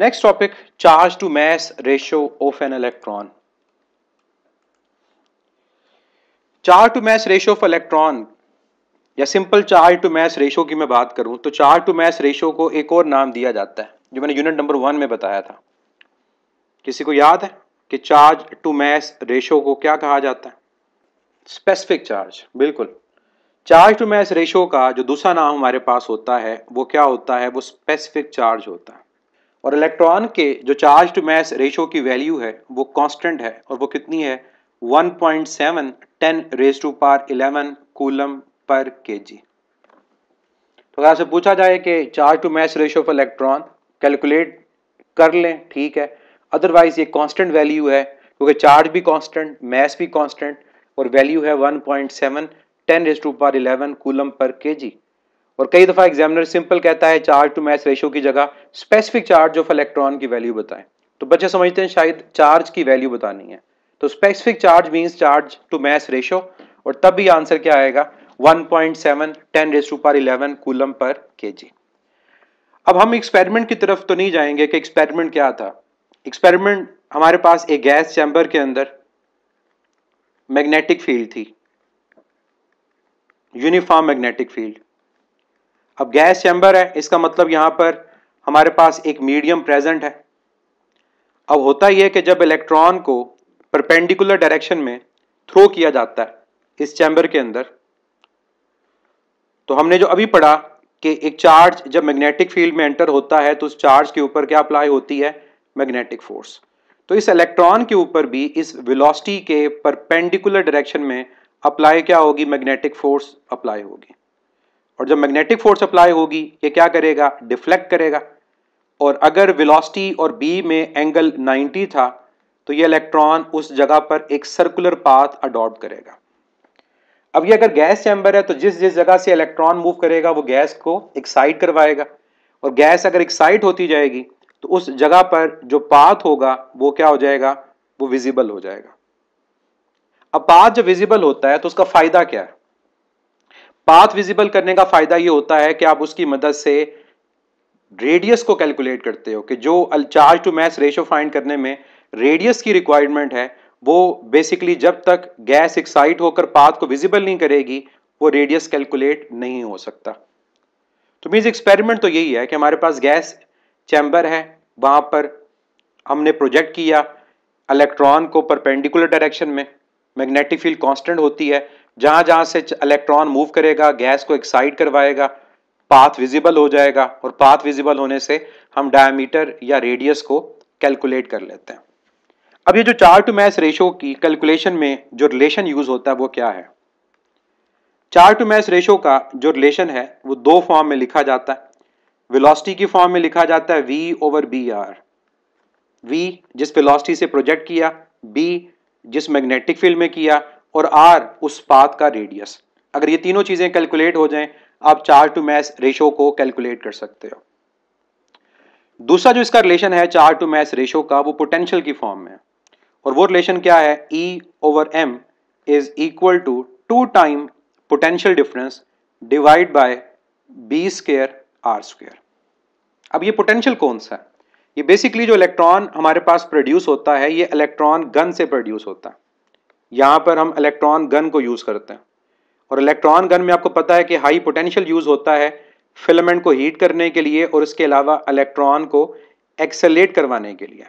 Next topic charge to mass ratio of an electron charge to mass ratio of electron या simple charge to mass ratio की मैं बात करूं तो charge to mass ratio को एक और नाम दिया जाता है जो मैंने यूनिट नंबर वन में बताया था किसी को याद है कि चार्ज टू मैस रेशो को क्या कहा जाता है स्पेसिफिक चार्ज बिल्कुल चार्ज टू मैस रेशो का जो दूसरा नाम हमारे पास होता है वो क्या होता है वो स्पेसिफिक चार्ज होता है और इलेक्ट्रॉन के जो चार्ज टू मैस रेशो की वैल्यू है वो कांस्टेंट है और वो कितनी है 1.7 point seven ten raise to power eleven coulomb per K G तो अगर आपसे पूछा जाए कि charge to mass ratio of electron calculate कर लें ठीक है अदरवाइज ये कांस्टेंट वैल्यू है क्योंकि चार्ज भी कांस्टेंट मैस भी कांस्टेंट और वैल्यू है 1.7 point seven ten raise to power eleven coulomb per K जी और कई दफ़ा एग्जामिनर सिंपल कहता है चार्ज टू मैस रेशो की जगह स्पेसिफिक चार्ज ऑफ इलेक्ट्रॉन की वैल्यू बताएं तो बच्चे समझते हैं शायद चार्ज की वैल्यू बतानी है तो specific charge mean charge to mass ratio और तब भी आंसर क्या आएगा 1.7 point seven ten raise to power eleven coulomb per K जी अब हम एक्सपेरिमेंट की तरफ तो नहीं जाएंगे कि एक्सपेरिमेंट क्या था एक्सपेरिमेंट हमारे पास एक गैस चैम्बर के अंदर मैग्नेटिक फील्ड थी यूनिफॉर्म मैग्नेटिक फील्ड अब गैस चैम्बर है इसका मतलब यहां पर हमारे पास एक मीडियम प्रेजेंट है अब होता यह कि जब इलेक्ट्रॉन को परपेंडिकुलर डायरेक्शन में थ्रो किया जाता है इस चैम्बर के अंदर तो हमने जो अभी पढ़ा कि एक चार्ज जब मैग्नेटिक फील्ड में एंटर होता है तो उस चार्ज के ऊपर क्या अप्लाई होती है मैग्नेटिक फोर्स तो इस इलेक्ट्रॉन के ऊपर भी इस वेलोसिटी के परपेंडिकुलर डायरेक्शन में अप्लाई क्या होगी मैग्नेटिक फोर्स अप्लाई होगी और जब मैग्नेटिक फोर्स अप्लाई होगी ये क्या करेगा डिफ्लेक्ट करेगा और अगर वेलोसिटी और बी में एंगल 90 था तो ये इलेक्ट्रॉन उस जगह पर एक सर्कुलर पाथ अडॉप्ट करेगा अब ये अगर गैस चैम्बर है तो जिस जिस जगह से इलेक्ट्रॉन मूव करेगा वो गैस को एक्साइट करवाएगा और गैस अगर एक्साइट होती जाएगी तो उस जगह पर जो पाथ होगा वो क्या हो जाएगा वो विजिबल हो जाएगा अब पाथ जब विजिबल होता है तो उसका फायदा क्या है पाथ विजिबल करने का फायदा ये होता है कि आप उसकी मदद से रेडियस को कैलकुलेट करते हो कि जो charge to mass ratio find करने में रेडियस की रिक्वायरमेंट है वो बेसिकली जब तक गैस एक्साइट होकर पाथ को विजिबल नहीं करेगी वो रेडियस कैलकुलेट नहीं हो सकता तो मीन्स एक्सपेरिमेंट तो यही है कि हमारे पास गैस चैम्बर है वहाँ पर हमने प्रोजेक्ट किया इलेक्ट्रॉन को परपेंडिकुलर डायरेक्शन में मैग्नेटिक फील्ड कांस्टेंट होती है जहां जहां से इलेक्ट्रॉन मूव करेगा गैस को एक्साइट करवाएगा पाथ विजिबल हो जाएगा और पाथ विजिबल होने से हम डायमीटर या रेडियस को कैलकुलेट कर लेते हैं अब ये जो चार टू मैस रेशो की कैलकुलेशन में जो रिलेशन यूज होता है वो क्या है चार टू मैस रेशो का जो रिलेशन है वो दो फॉर्म में लिखा जाता है वेलोसिटी की फॉर्म में लिखा जाता है V over B R V जिस वेलोसिटी से प्रोजेक्ट किया बी जिस मैग्नेटिक फील्ड में किया और आर उस पाथ का रेडियस अगर ये तीनों चीज़ें कैलकुलेट हो जाएं आप चार्ज टू मैस रेशो को कैलकुलेट कर सकते हो दूसरा जो इसका रिलेशन है चार्ज टू मैस रेशो का वो पोटेंशियल की फॉर्म में और वो रिलेशन क्या है E over M is equal to two time potential difference divide by B square R square अब ये पोटेंशियल कौन सा है ये बेसिकली जो इलेक्ट्रॉन हमारे पास प्रोड्यूस होता है ये इलेक्ट्रॉन गन से प्रोड्यूस होता है यहाँ पर हम इलेक्ट्रॉन गन को यूज़ करते हैं और इलेक्ट्रॉन गन में आपको पता है कि हाई पोटेंशियल यूज़ होता है फिलामेंट को हीट करने के लिए और इसके अलावा इलेक्ट्रॉन को एक्सेलेट करवाने के लिए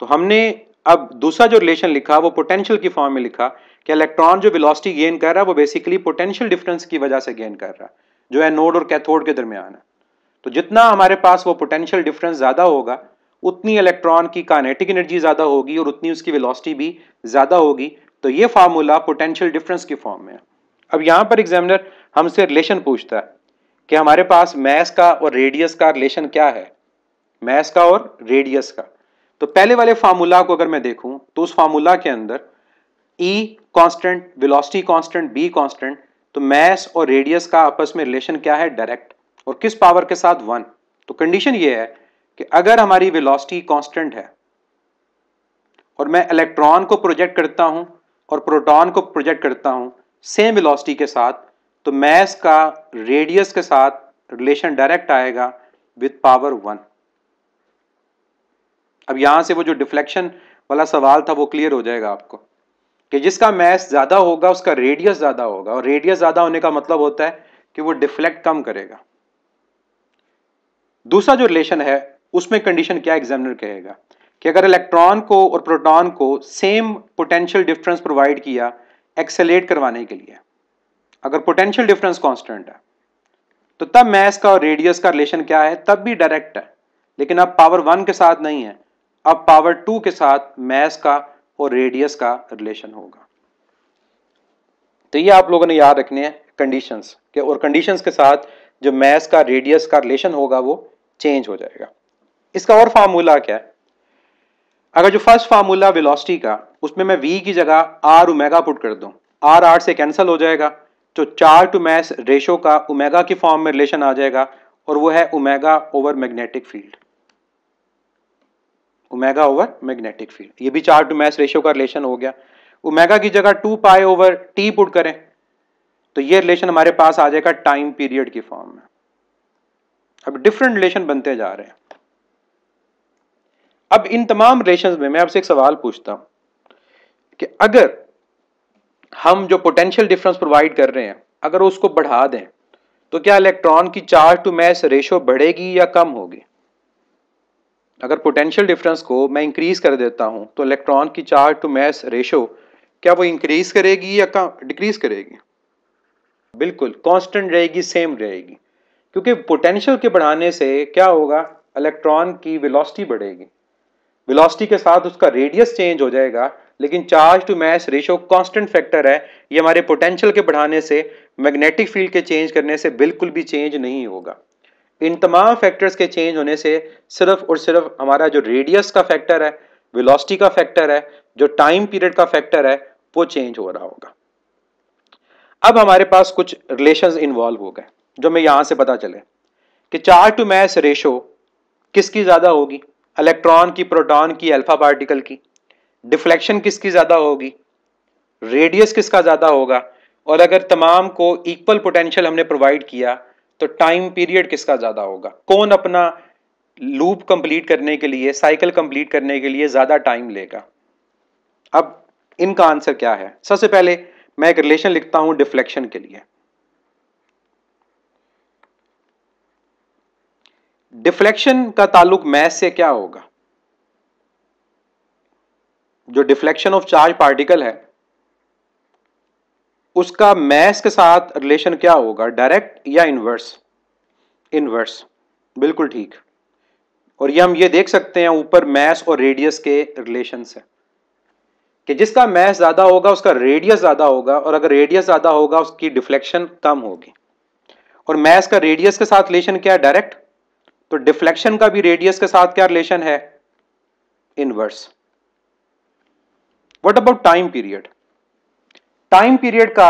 तो हमने अब दूसरा जो रिलेशन लिखा वो पोटेंशियल की फॉर्म में लिखा कि इलेक्ट्रॉन जो वेलोसिटी गेन कर रहा है वो बेसिकली पोटेंशियल डिफरेंस की वजह से गेन कर रहा है जो एनोड और कैथोड के दरमियान है तो जितना हमारे पास वो पोटेंशियल डिफरेंस ज़्यादा होगा उतनी इलेक्ट्रॉन की काइनेटिक एनर्जी ज़्यादा होगी और उतनी उसकी वेलोसिटी भी ज़्यादा होगी तो ये फार्मूला पोटेंशियल डिफरेंस के फॉर्म में है अब यहां पर एग्जामिनर हमसे रिलेशन पूछता है कि हमारे पास मैस का और रेडियस का रिलेशन क्या है मैस का और रेडियस का तो पहले वाले फार्मूला को अगर मैं देखूं तो उस फार्मूला के अंदर E constant velocity constant B constant तो मैस और रेडियस का आपस में रिलेशन क्या है डायरेक्ट और किस पावर के साथ वन तो कंडीशन ये है कि अगर हमारी वेलोसिटी कांस्टेंट है और मैं इलेक्ट्रॉन को प्रोजेक्ट करता हूं और प्रोटॉन को प्रोजेक्ट करता हूं सेम वेलोसिटी के साथ तो मैस का रेडियस के साथ रिलेशन डायरेक्ट आएगा विद पावर वन अब यहां से वो जो डिफ्लेक्शन वाला सवाल था वो क्लियर हो जाएगा आपको कि जिसका मैस ज़्यादा होगा उसका रेडियस ज़्यादा होगा और रेडियस ज़्यादा होने का मतलब होता है कि वो डिफ्लेक्ट कम करेगा दूसरा जो रिलेशन है उसमें कंडीशन क्या एग्जामिनर कहेगा कि अगर इलेक्ट्रॉन को और प्रोटॉन को सेम पोटेंशियल डिफरेंस प्रोवाइड किया एक्सेलेट करवाने के लिए अगर पोटेंशियल डिफरेंस कांस्टेंट है तो तब मैस का और रेडियस का रिलेशन क्या है तब भी डायरेक्ट है लेकिन अब पावर वन के साथ नहीं है अब पावर टू के साथ मैस का और रेडियस का रिलेशन होगा तो ये आप लोगों ने याद रखने हैं कंडीशंस के और कंडीशंस के साथ जो मैस का रेडियस का रिलेशन होगा वो चेंज हो जाएगा इसका और फार्मूला क्या है अगर जो फर्स्ट फार्मूला वेलोसिटी का उसमें मैं वी की जगह आर उमेगा पुट कर दूं आर आर से कैंसिल हो जाएगा तो चार टू मैस रेशो का उमेगा की फॉर्म में रिलेशन आ जाएगा और वो है omega over magnetic field omega over magnetic field ये भी चार टू मैस रेशो का रिलेशन हो गया उमेगा की जगह two pi over T put करें तो ये रिलेशन हमारे पास आ जाएगा टाइम पीरियड की फॉर्म में अब डिफरेंट रिलेशन बनते जा रहे हैं अब इन तमाम रेशन में मैं आपसे एक सवाल पूछता हूँ कि अगर हम जो पोटेंशियल डिफरेंस प्रोवाइड कर रहे हैं अगर उसको बढ़ा दें तो क्या इलेक्ट्रॉन की चार्ज टू मैस रेशो बढ़ेगी या कम होगी अगर पोटेंशियल डिफरेंस को मैं इंक्रीज कर देता हूं तो इलेक्ट्रॉन की चार्ज टू मैस रेशो क्या वो इंक्रीज करेगी या कम डिक्रीज करेगी बिल्कुल कांस्टेंट रहेगी सेम रहेगी क्योंकि पोटेंशियल के बढ़ाने से क्या होगा इलेक्ट्रॉन की वेलोसिटी बढ़ेगी वेलोसिटी के साथ उसका रेडियस चेंज हो जाएगा लेकिन charge to mass ratio constant factor है ये हमारे पोटेंशियल के बढ़ाने से मैग्नेटिक फील्ड के चेंज करने से बिल्कुल भी चेंज नहीं होगा इन तमाम फैक्टर्स के चेंज होने से सिर्फ और सिर्फ हमारा जो रेडियस का फैक्टर है वेलोसिटी का फैक्टर है जो टाइम पीरियड का फैक्टर है वो चेंज हो रहा होगा अब हमारे पास कुछ रिलेशंस इन्वॉल्व हो गए जो मैं यहाँ से पता चले कि चार टू मैस रेशो किसकी ज़्यादा होगी इलेक्ट्रॉन की प्रोटॉन की अल्फा पार्टिकल की डिफ्लेक्शन किसकी ज़्यादा होगी रेडियस किसका ज़्यादा होगा और अगर तमाम को इक्वल पोटेंशियल हमने प्रोवाइड किया तो टाइम पीरियड किसका ज़्यादा होगा कौन अपना लूप कंप्लीट करने के लिए साइकिल कंप्लीट करने के लिए ज़्यादा टाइम लेगा अब इनका आंसर क्या है सबसे पहले मैं एक रिलेशन लिखता हूं डिफ्लेक्शन के लिए डिफ्लेक्शन का ताल्लुक मैस से क्या होगा जो डिफ्लेक्शन ऑफ चार्ज पार्टिकल है उसका मैस के साथ रिलेशन क्या होगा डायरेक्ट या इनवर्स इनवर्स बिल्कुल ठीक और ये हम ये देख सकते हैं ऊपर मैस और रेडियस के रिलेशन से कि जिसका मैस ज़्यादा होगा उसका रेडियस ज़्यादा होगा और अगर रेडियस ज़्यादा होगा उसकी डिफ्लेक्शन कम होगी और मैस का रेडियस के साथ रिलेशन क्या है डायरेक्ट तो डिफ्लेक्शन का भी रेडियस के साथ क्या रिलेशन है inverse what about time period time period का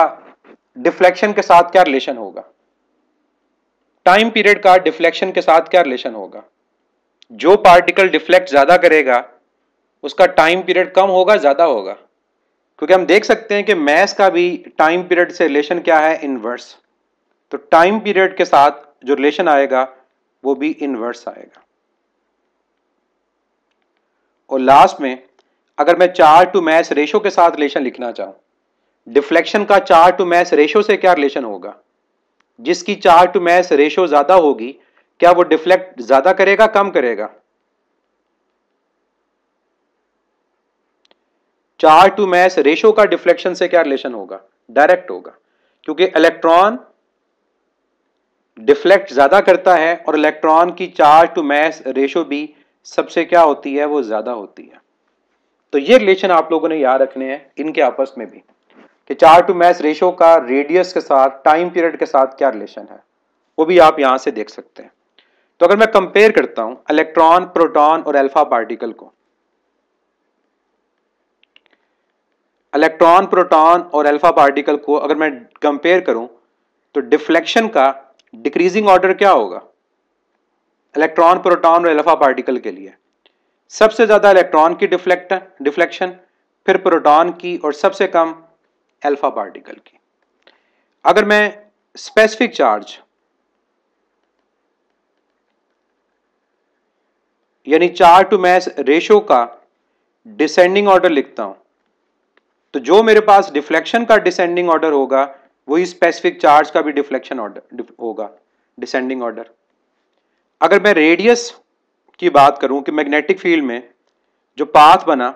डिफ्लेक्शन के साथ क्या रिलेशन होगा टाइम पीरियड का डिफ्लेक्शन के साथ क्या रिलेशन होगा जो पार्टिकल डिफ्लेक्ट ज्यादा करेगा उसका टाइम पीरियड कम होगा ज्यादा होगा क्योंकि हम देख सकते हैं कि मैथ का भी टाइम पीरियड से रिलेशन क्या है इनवर्स तो टाइम पीरियड के साथ जो रिलेशन आएगा वो भी इनवर्स आएगा और लास्ट में अगर मैं चार टू मैथ रेशो के साथ रिलेशन लिखना चाहूं डिफ्लेक्शन का चार टू मैथ रेशो से क्या रिलेशन होगा जिसकी चार टू मैथ रेशो ज़्यादा होगी क्या वो डिफ्लेक्ट ज़्यादा करेगा कम करेगा चार टू मैथ रेशो का डिफ्लेक्शन से क्या रिलेशन होगा डायरेक्ट होगा क्योंकि इलेक्ट्रॉन डिफ्लेक्ट ज़्यादा करता है और इलेक्ट्रॉन की चार्ज टू मैस रेशो भी सबसे क्या होती है वो ज़्यादा होती है तो ये रिलेशन आप लोगों ने याद रखने हैं इनके आपस में भी कि चार्ज टू मैस रेशो का रेडियस के साथ टाइम पीरियड के साथ क्या रिलेशन है वो भी आप यहाँ से देख सकते हैं तो अगर मैं कंपेयर करता हूँ इलेक्ट्रॉन प्रोटॉन और अल्फा पार्टिकल को इलेक्ट्रॉन प्रोटॉन और अल्फा पार्टिकल को अगर मैं कंपेयर करूं तो डिफ्लेक्शन का डिक्रीजिंग ऑर्डर क्या होगा इलेक्ट्रॉन प्रोटॉन और एल्फा पार्टिकल के लिए सबसे ज़्यादा इलेक्ट्रॉन की डिफ्लेक्ट डिफ्लेक्शन फिर प्रोटॉन की और सबसे कम एल्फा पार्टिकल की अगर मैं स्पेसिफिक चार्ज यानी चार टू मैस रेशो का डिसेंडिंग ऑर्डर लिखता हूं तो जो मेरे पास डिफ्लेक्शन का डिसेंडिंग ऑर्डर होगा वही स्पेसिफिक चार्ज का भी डिफ्लेक्शन ऑर्डर होगा डिसेंडिंग ऑर्डर अगर मैं रेडियस की बात करूं कि मैग्नेटिक फील्ड में जो पाथ बना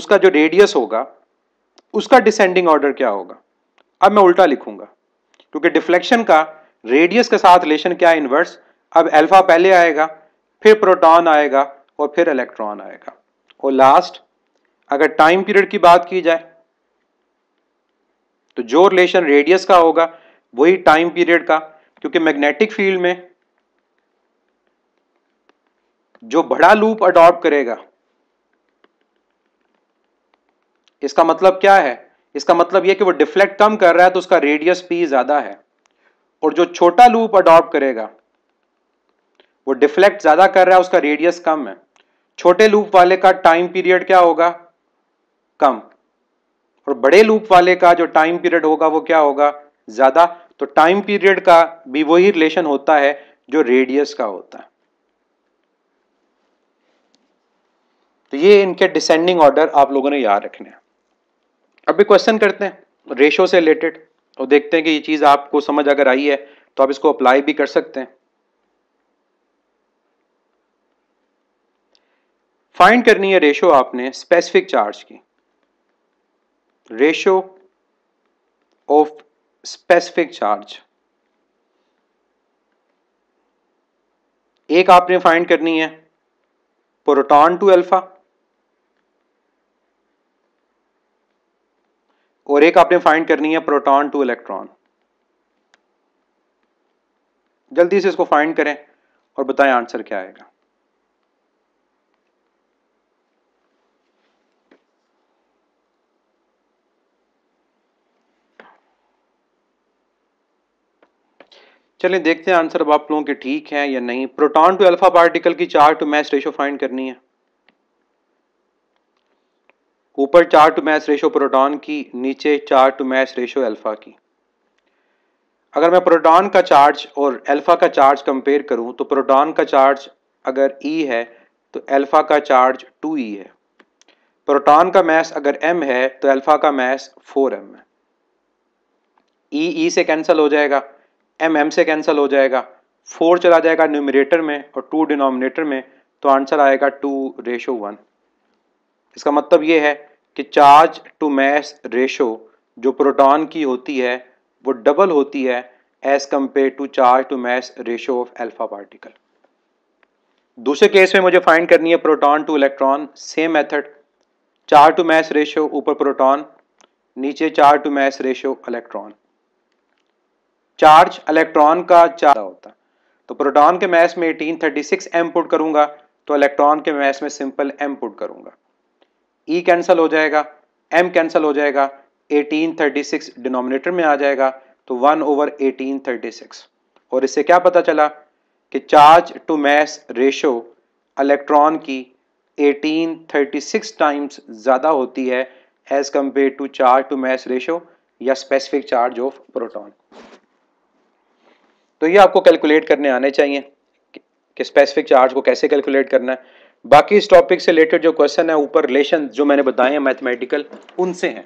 उसका जो रेडियस होगा उसका डिसेंडिंग ऑर्डर क्या होगा अब मैं उल्टा लिखूंगा क्योंकि डिफ्लेक्शन का रेडियस के साथ रिलेशन क्या है इन्वर्स अब एल्फा पहले आएगा फिर प्रोटॉन आएगा और फिर इलेक्ट्रॉन आएगा और लास्ट अगर टाइम पीरियड की बात की जाए तो जो रिलेशन रेडियस का होगा वही टाइम पीरियड का क्योंकि मैग्नेटिक फील्ड में जो बड़ा लूप अडॉप्ट करेगा इसका मतलब क्या है इसका मतलब यह कि वो डिफ्लेक्ट कम कर रहा है तो उसका रेडियस पी ज्यादा है और जो छोटा लूप अडॉप्ट करेगा वो डिफ्लेक्ट ज्यादा कर रहा है उसका रेडियस कम है छोटे लूप वाले का टाइम पीरियड क्या होगा कम और बड़े लूप वाले का जो टाइम पीरियड होगा वो क्या होगा ज़्यादा तो टाइम पीरियड का भी वही रिलेशन होता है जो रेडियस का होता है तो ये इनके डिसेंडिंग ऑर्डर आप लोगों ने याद रखने हैं अभी क्वेश्चन करते हैं रेशो से रिलेटेड और देखते हैं कि ये चीज़ आपको समझ अगर आई है तो आप इसको अप्लाई भी कर सकते हैं फाइंड करनी है रेशो आपने स्पेसिफिक चार्ज की ratio of specific charge एक आपने फाइंड करनी है प्रोटॉन टू अल्फा और एक आपने फाइंड करनी है प्रोटॉन टू इलेक्ट्रॉन जल्दी से इसको फाइंड करें और बताएं आंसर क्या आएगा चलिए देखते हैं आंसर अब आप लोगों के ठीक हैं या नहीं प्रोटॉन टू अल्फा पार्टिकल की चार टू मैच रेशो फाइंड करनी है ऊपर चार टू मैच रेशो प्रोटॉन की नीचे charge to match ratio alpha की अगर मैं प्रोटॉन का चार्ज और अल्फा का चार्ज कंपेयर करूं तो प्रोटॉन का चार्ज अगर ई e है तो अल्फा का चार्ज टू e है प्रोटॉन का मैस अगर एम है तो अल्फा का मैस फोर एम है ई e, e से कैंसिल हो जाएगा एम mm एम से कैंसिल हो जाएगा फोर चला जाएगा न्यूमिनेटर में और टू डिनोमिनेटर में तो आंसर आएगा टू रेशो वन इसका मतलब ये है कि चार्ज टू मैस रेशो जो प्रोटॉन की होती है वो डबल होती है as compare to charge to mass ratio of alpha particle दूसरे केस में मुझे फाइंड करनी है proton to electron same method charge to mass ratio ऊपर प्रोटॉन नीचे charge to mass ratio electron charge electron का चार्ज होता तो प्रोटॉन के मैस में एटीन सिक्स एम पुट करूंगा तो इलेक्ट्रॉन के मैस में सिंपल एम पुट करूंगा ई e कैंसल हो जाएगा एम कैंसल हो जाएगा एटीन थर्टी सिक्स डिनोमिनेटर में आ जाएगा तो one over eighteen thirty six और इससे क्या पता चला कि charge to mass ratio electron की एटीन थर्टी सिक्स टाइम्स ज़्यादा होती है as compare to charge to mass ratio या स्पेसिफिक चार्ज ऑफ प्रोटॉन तो ये आपको कैलकुलेट करने आने चाहिए कि स्पेसिफिक चार्ज को कैसे कैलकुलेट करना है बाकी इस टॉपिक से रिलेटेड जो क्वेश्चन है ऊपर रिलेशन जो मैंने बताए हैं मैथमेटिकल उनसे हैं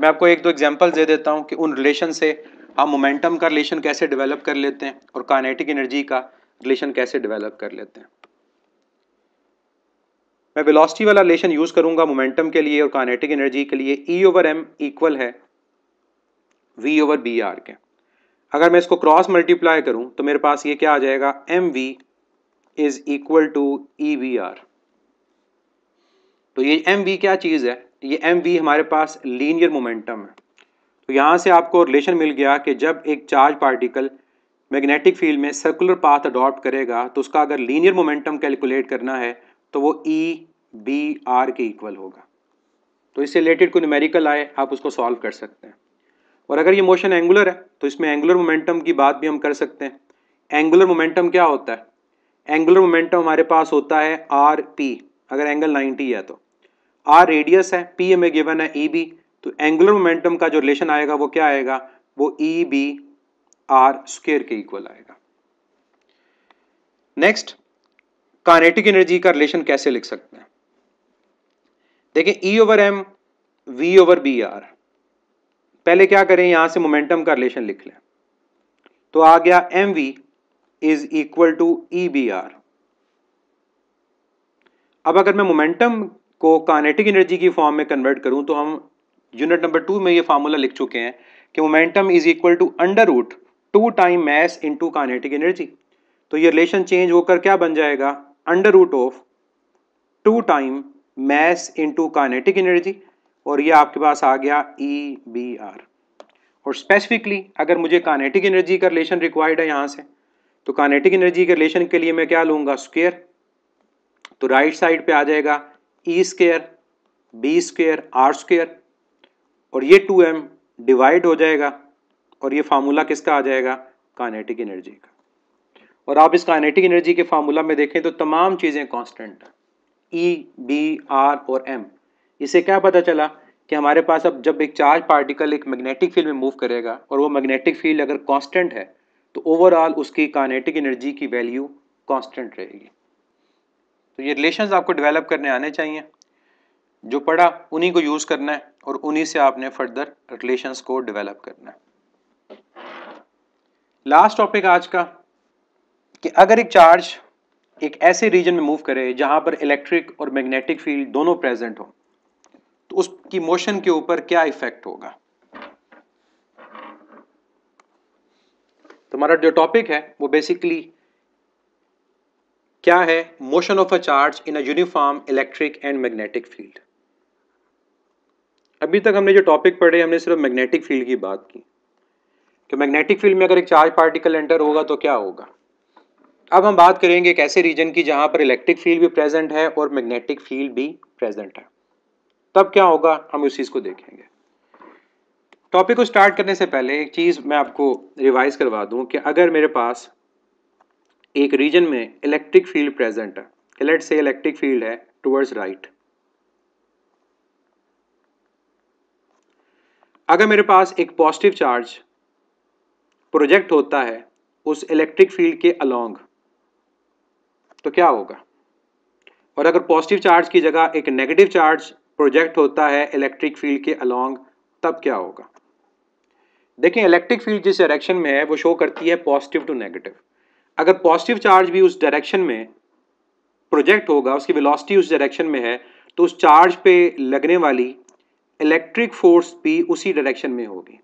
मैं आपको एक दो एग्जांपल दे देता हूँ कि उन रिलेशन से हम मोमेंटम का रिलेशन कैसे डेवलप कर लेते हैं और कानेटिक एनर्जी का रिलेशन कैसे डेवलप कर लेते हैं मैं वेलोसिटी वाला रिलेशन यूज़ करूंगा मोमेंटम के लिए और कानेटिक एनर्जी के लिए ई ओवर एम इक्वल है वी ओवर बी आर के अगर मैं इसको क्रॉस मल्टीप्लाई करूं तो मेरे पास ये क्या आ जाएगा M V is equal to E V R तो ये एम वी क्या चीज़ है ये एम वी हमारे पास लीनियर मोमेंटम है तो यहाँ से आपको रिलेशन मिल गया कि जब एक चार्ज पार्टिकल मैग्नेटिक फील्ड में सर्कुलर पाथ अडॉप्ट करेगा तो उसका अगर लीनियर मोमेंटम कैलकुलेट करना है तो वो ई बी आर के इक्वल होगा तो इससे रिलेटेड कोई न्यूमेरिकल आए आप उसको सॉल्व कर सकते हैं और अगर ये मोशन एंगुलर है तो इसमें एंगुलर मोमेंटम की बात भी हम कर सकते हैं एंगुलर मोमेंटम क्या होता है एंगुलर मोमेंटम हमारे पास होता है आर पी अगर एंगल 90 है तो आर रेडियस है पी हमें गिवन है ई e बी तो एंगुलर मोमेंटम का जो रिलेशन आएगा वो क्या आएगा वो ई बी आर स्क्र के इक्वल आएगा नेक्स्ट कानेटिक एनर्जी का रिलेशन कैसे लिख सकते हैं देखिए E over M V over B R पहले क्या करें यहां से मोमेंटम का रिलेशन लिख लें तो आ गया M V is equal to E B R अब अगर मैं मोमेंटम को कानेटिक एनर्जी की फॉर्म में कन्वर्ट करूं तो हम यूनिट नंबर टू में ये फार्मूला लिख चुके हैं कि momentum is equal to under root two time mass into kinetic energy तो ये रिलेशन चेंज होकर क्या बन जाएगा under root of two time mass into kinetic energy और ये आपके पास आ गया ई बी आर और स्पेसिफिकली अगर मुझे कानेटिक एनर्जी का रिलेशन रिक्वायर्ड है यहाँ से तो कानेटिक एनर्जी के रिलेशन के लिए मैं क्या लूँगा स्क्वेयर तो राइट साइड पे आ जाएगा E square B square R square और ये टू एम डिवाइड हो जाएगा और ये फार्मूला किसका आ जाएगा कानेटिक एनर्जी का और आप इस कानेटिक एनर्जी के फार्मूला में देखें तो तमाम चीज़ें कॉन्स्टेंट हैं ई बी आर और एम इससे क्या पता चला कि हमारे पास अब जब एक चार्ज पार्टिकल एक मैग्नेटिक फील्ड में मूव करेगा और वो मैग्नेटिक फील्ड अगर कांस्टेंट है तो ओवरऑल उसकी कानेटिक एनर्जी की वैल्यू कांस्टेंट रहेगी तो ये रिलेशंस आपको डेवलप करने आने चाहिए जो पढ़ा उन्हीं को यूज़ करना है और उन्हीं से आपने फर्दर रिलेशंस को डिवेलप करना है लास्ट टॉपिक आज का कि अगर एक चार्ज एक ऐसे रीजन में मूव करे जहां पर इलेक्ट्रिक और मैग्नेटिक फील्ड दोनों प्रेजेंट हो तो उसकी मोशन के ऊपर क्या इफेक्ट होगा तुम्हारा जो टॉपिक है वो बेसिकली क्या है motion of a charge in a uniform electric and magnetic field अभी तक हमने जो टॉपिक पढ़े हमने सिर्फ मैग्नेटिक फील्ड की बात की कि मैग्नेटिक फील्ड में अगर एक चार्ज पार्टिकल एंटर होगा तो क्या होगा अब हम बात करेंगे एक ऐसे रीजन की जहां पर इलेक्ट्रिक फील्ड भी प्रेजेंट है और मैग्नेटिक फील्ड भी प्रेजेंट है तब क्या होगा हम उस चीज़ को देखेंगे टॉपिक को स्टार्ट करने से पहले एक चीज़ मैं आपको रिवाइज करवा दूं कि अगर मेरे पास एक रीजन में इलेक्ट्रिक फील्ड प्रेजेंट है लेट से इलेक्ट्रिक फील्ड है टुवर्ड्स राइट अगर मेरे पास एक पॉजिटिव चार्ज प्रोजेक्ट होता है उस इलेक्ट्रिक फील्ड के अलोंग तो क्या होगा और अगर पॉजिटिव चार्ज की जगह एक नेगेटिव चार्ज प्रोजेक्ट होता है इलेक्ट्रिक फील्ड के अलोंग तब क्या होगा देखें इलेक्ट्रिक फील्ड जिस डायरेक्शन में है वो शो करती है पॉजिटिव टू नेगेटिव अगर पॉजिटिव चार्ज भी उस डायरेक्शन में प्रोजेक्ट होगा उसकी वेलोसिटी उस डायरेक्शन में है तो उस चार्ज पे लगने वाली इलेक्ट्रिक फोर्स भी उसी डायरेक्शन में होगी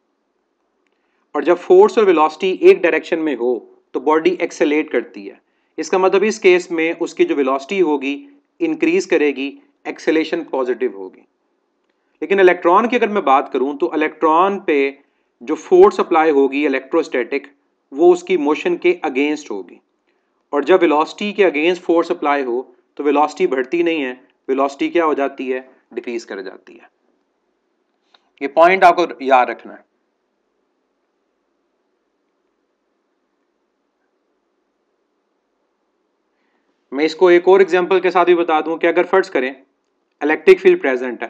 और जब फोर्स और वेलोसिटी एक डायरेक्शन में हो तो बॉडी एक्सेलेट करती है इसका मतलब इस केस में उसकी जो वेलोसिटी होगी इंक्रीज करेगी एक्सेलेशन पॉजिटिव होगी लेकिन इलेक्ट्रॉन की अगर मैं बात करूं तो इलेक्ट्रॉन पे जो फोर्स अप्लाई होगी इलेक्ट्रोस्टैटिक वो उसकी मोशन के अगेंस्ट होगी और जब वेलोसिटी के अगेंस्ट फोर्स अप्लाई हो तो वेलोसिटी बढ़ती नहीं है वेलोसिटी क्या हो जाती है डिक्रीज कर जाती है ये पॉइंट आपको याद रखना है मैं इसको एक और एग्जांपल के साथ भी बता दूं कि अगर फर्ज करें इलेक्ट्रिक फील्ड प्रेजेंट है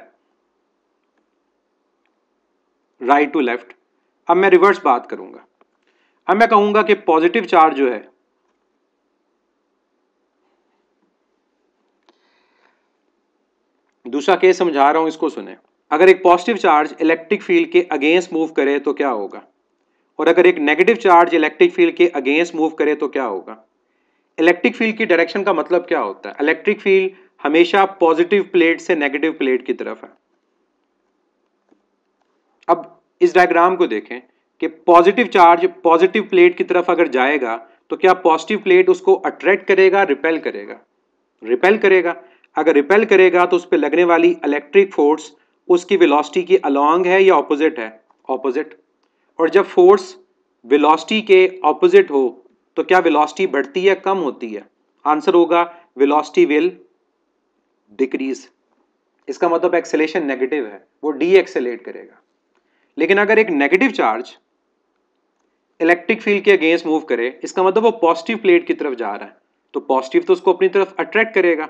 राइट टू लेफ्ट अब मैं रिवर्स बात करूंगा अब मैं कहूंगा कि पॉजिटिव चार्ज जो है दूसरा केस समझा रहा हूं इसको सुने अगर एक पॉजिटिव चार्ज इलेक्ट्रिक फील्ड के अगेंस्ट मूव करे तो क्या होगा और अगर एक नेगेटिव चार्ज इलेक्ट्रिक फील्ड के अगेंस्ट मूव करे तो क्या होगा इलेक्ट्रिक फील्ड की डायरेक्शन का मतलब क्या होता है इलेक्ट्रिक फील्ड हमेशा पॉजिटिव प्लेट से नेगेटिव प्लेट की तरफ है अब इस डायग्राम को देखें कि पॉजिटिव चार्ज पॉजिटिव प्लेट की तरफ अगर जाएगा तो क्या पॉजिटिव प्लेट उसको अट्रैक्ट करेगा रिपेल करेगा रिपेल करेगा अगर रिपेल करेगा तो उस पर लगने वाली इलेक्ट्रिक फोर्स उसकी वेलोसिटी की अलॉन्ग है या ऑपोजिट है ऑपोजिट और जब फोर्स वेलोसिटी के ऑपोजिट हो तो क्या वेलोसिटी बढ़ती है कम होती है आंसर होगा वेलोसिटी विल डिक्रीज इसका मतलब एक्सेलेशन नेगेटिव है वो डी एक्सेलेट करेगा लेकिन अगर एक नेगेटिव चार्ज इलेक्ट्रिक फील्ड के अगेंस्ट मूव करे इसका मतलब वो पॉजिटिव प्लेट की तरफ जा रहा है तो पॉजिटिव तो उसको अपनी तरफ अट्रैक्ट करेगा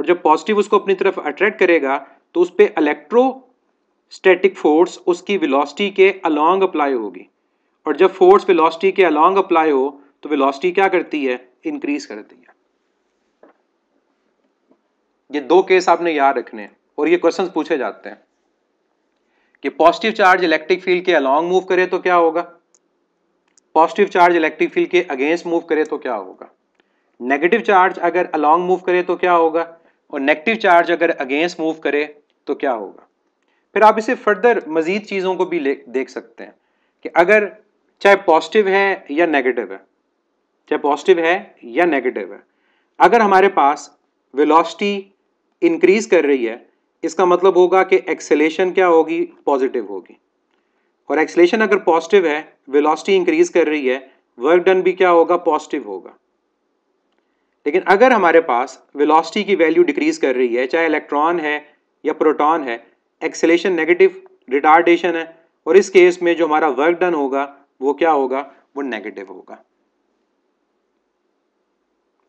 और जब पॉजिटिव उसको अपनी तरफ अट्रैक्ट करेगा तो उस पर स्टेटिक फोर्स उसकी विलॉसिटी के अलॉन्ग अप्लाई होगी और जब फोर्स विलॉसिटी के अलॉन्ग अप्लाई हो तो विलॉसिटी क्या करती है इंक्रीज करती है ये दो केस आपने याद रखने हैं और ये क्वेश्चन पूछे जाते हैं कि पॉजिटिव चार्ज इलेक्ट्रिक फील्ड के अलॉन्ग मूव करे तो क्या होगा पॉजिटिव चार्ज इलेक्ट्रिक फील्ड के अगेंस्ट मूव करे तो क्या होगा नेगेटिव चार्ज अगर अलॉन्ग मूव करे तो क्या होगा और नेगेटिव चार्ज अगर अगेंस्ट मूव करे तो क्या होगा फिर आप इसे फर्दर मज़ीद चीज़ों को भी देख सकते हैं कि अगर चाहे पॉजिटिव है या नेगेटिव है चाहे पॉजिटिव है या नेगेटिव है अगर हमारे पास वेलोसिटी इंक्रीज कर रही है इसका मतलब होगा कि एक्सेलेशन क्या होगी पॉजिटिव होगी और एक्सेलेशन अगर पॉजिटिव है वेलोसिटी इंक्रीज कर रही है वर्क डन भी क्या होगा पॉजिटिव होगा लेकिन अगर हमारे पास वेलोसिटी की वैल्यू डिक्रीज कर रही है चाहे इलेक्ट्रॉन है या प्रोटॉन है एक्सेलेशन नेगेटिव रिटार्डेशन है और इस केस में जो हमारा वर्क डन होगा वो क्या होगा वो नेगेटिव होगा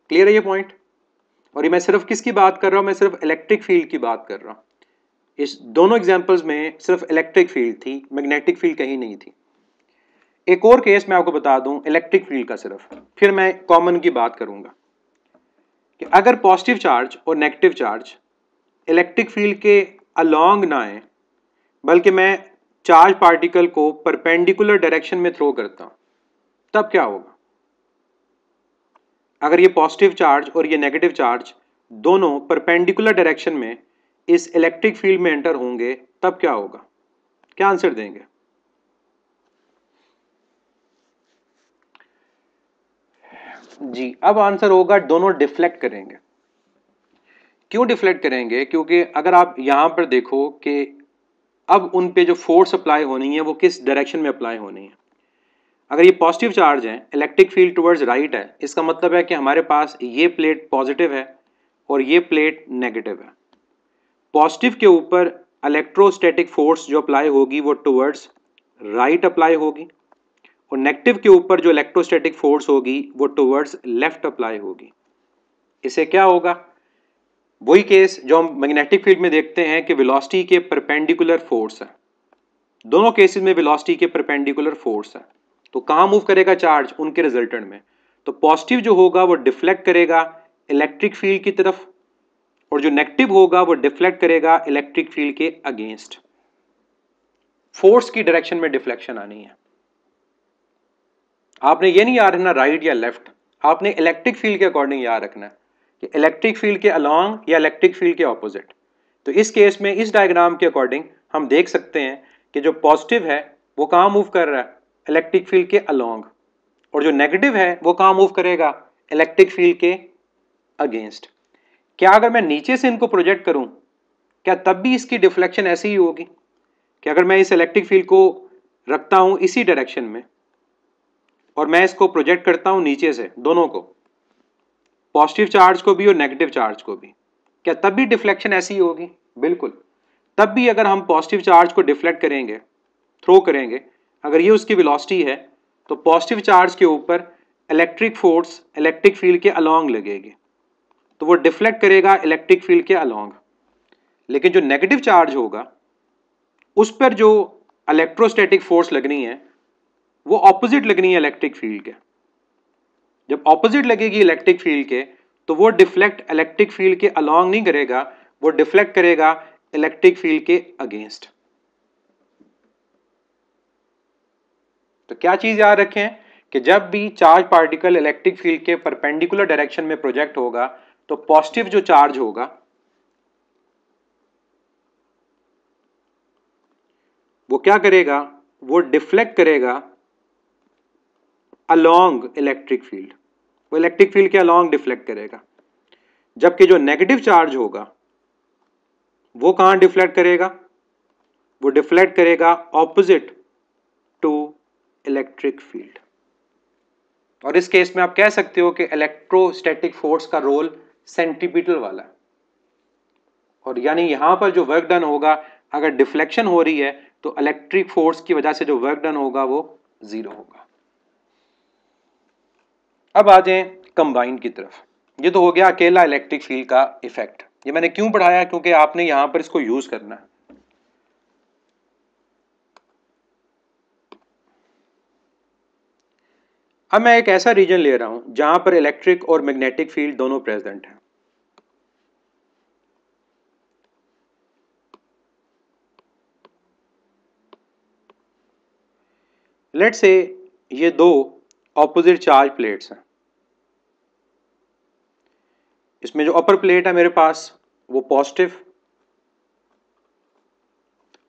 क्लियर है ये पॉइंट और ये मैं सिर्फ किसकी बात कर रहा हूँ मैं सिर्फ इलेक्ट्रिक फील्ड की बात कर रहा हूँ इस दोनों एग्जाम्पल्स में सिर्फ इलेक्ट्रिक फील्ड थी मैग्नेटिक फील्ड कहीं नहीं थी एक और केस मैं आपको बता दूं इलेक्ट्रिक फील्ड का सिर्फ फिर मैं कॉमन की बात करूंगा कि अगर पॉजिटिव चार्ज और नेगेटिव चार्ज इलेक्ट्रिक फील्ड के अलोंग ना आए बल्कि मैं चार्ज पार्टिकल को परपेंडिकुलर डायरेक्शन में थ्रो करता हूँ तब क्या होगा अगर ये पॉजिटिव चार्ज और ये नेगेटिव चार्ज दोनों परपेंडिकुलर डायरेक्शन में इस इलेक्ट्रिक फील्ड में एंटर होंगे तब क्या होगा क्या आंसर देंगे जी अब आंसर होगा दोनों डिफ्लेक्ट करेंगे क्यों डिफ्लेक्ट करेंगे क्योंकि अगर आप यहां पर देखो कि अब उन पे जो फोर्स अप्लाई होनी है वो किस डायरेक्शन में अप्लाई होनी है अगर ये पॉजिटिव चार्ज है इलेक्ट्रिक फील्ड टुवर्ड्स राइट है इसका मतलब है कि हमारे पास ये प्लेट पॉजिटिव है और ये प्लेट नेगेटिव है पॉजिटिव के ऊपर इलेक्ट्रोस्टैटिक फोर्स जो अप्लाई होगी वो टुवर्ड्स राइट अप्लाई होगी और नेगेटिव के ऊपर जो इलेक्ट्रोस्टैटिक फोर्स होगी वो टुवर्ड्स लेफ्ट अप्लाई होगी इसे क्या होगा वही केस जो हम मैग्नेटिक फील्ड में देखते हैं कि वेलोसिटी के परपेंडिकुलर फोर्स है दोनों केसेस में वेलोसिटी के परपेंडिकुलर फोर्स है तो कहां मूव करेगा चार्ज उनके रिजल्टेंट में तो पॉजिटिव जो होगा वो डिफ्लेक्ट करेगा इलेक्ट्रिक फील्ड की तरफ और जो नेगेटिव होगा वो डिफ्लेक्ट करेगा इलेक्ट्रिक फील्ड के अगेंस्ट फोर्स की डायरेक्शन में डिफ्लेक्शन आनी है आपने ये नहीं याद रखना राइट या लेफ्ट आपने इलेक्ट्रिक फील्ड के अकॉर्डिंग याद रखना है कि इलेक्ट्रिक फील्ड के अलॉन्ग या इलेक्ट्रिक फील्ड के ऑपोजिट तो इस केस में इस डायग्राम के अकॉर्डिंग हम देख सकते हैं कि जो पॉजिटिव है वो कहां मूव कर रहा है इलेक्ट्रिक फील्ड के अलोंग और जो नेगेटिव है वो कहाँ मूव करेगा इलेक्ट्रिक फील्ड के अगेंस्ट क्या अगर मैं नीचे से इनको प्रोजेक्ट करूं क्या तब भी इसकी डिफ्लेक्शन ऐसी ही होगी कि अगर मैं इस इलेक्ट्रिक फील्ड को रखता हूं इसी डायरेक्शन में और मैं इसको प्रोजेक्ट करता हूं नीचे से दोनों को पॉजिटिव चार्ज को भी और नेगेटिव चार्ज को भी क्या तब भी डिफ्लेक्शन ऐसी ही होगी बिल्कुल तब भी अगर हम पॉजिटिव चार्ज को डिफ्लेक्ट करेंगे थ्रो करेंगे अगर ये उसकी वेलोसिटी है तो पॉजिटिव चार्ज के ऊपर इलेक्ट्रिक फोर्स इलेक्ट्रिक फील्ड के अलोंग लगेगी तो वो डिफ्लेक्ट करेगा इलेक्ट्रिक फील्ड के अलोंग लेकिन जो नेगेटिव चार्ज होगा उस पर जो इलेक्ट्रोस्टैटिक फोर्स लगनी है वो ऑपोजिट लगनी है इलेक्ट्रिक फील्ड के जब ऑपोजिट लगेगी इलेक्ट्रिक फील्ड के तो वो डिफ्लेक्ट इलेक्ट्रिक फील्ड के अलोंग नहीं करेगा वो डिफ्लेक्ट करेगा इलेक्ट्रिक फील्ड के अगेंस्ट तो क्या चीज़ याद रखें कि जब भी चार्ज पार्टिकल इलेक्ट्रिक फील्ड के परपेंडिकुलर डायरेक्शन में प्रोजेक्ट होगा तो पॉजिटिव जो चार्ज होगा वो क्या करेगा वो डिफ्लेक्ट करेगा अलोंग इलेक्ट्रिक फील्ड वो इलेक्ट्रिक फील्ड के अलोंग डिफ्लेक्ट करेगा जबकि जो नेगेटिव चार्ज होगा वो कहां डिफ्लेक्ट करेगा वो डिफ्लेक्ट करेगा ऑपोजिट इलेक्ट्रिक फील्ड और इस केस में आप कह सकते हो कि इलेक्ट्रोस्टैटिक फोर्स का रोल सेंटीपिटल वाला और यानी यहां पर जो वर्क डन होगा अगर डिफ्लेक्शन हो रही है तो इलेक्ट्रिक फोर्स की वजह से जो वर्क डन होगा वो ज़ीरो होगा अब आ जाए कंबाइंड की तरफ ये तो हो गया अकेला इलेक्ट्रिक फील्ड का इफेक्ट ये मैंने क्यों पढ़ाया क्योंकि आपने यहां पर इसको यूज़ करना है अब मैं एक ऐसा रीजन ले रहा हूं जहां पर इलेक्ट्रिक और मैग्नेटिक फील्ड दोनों प्रेजेंट हैं लेट से ये दो ऑपोजिट चार्ज प्लेट्स हैं इसमें जो अपर प्लेट है मेरे पास वो पॉजिटिव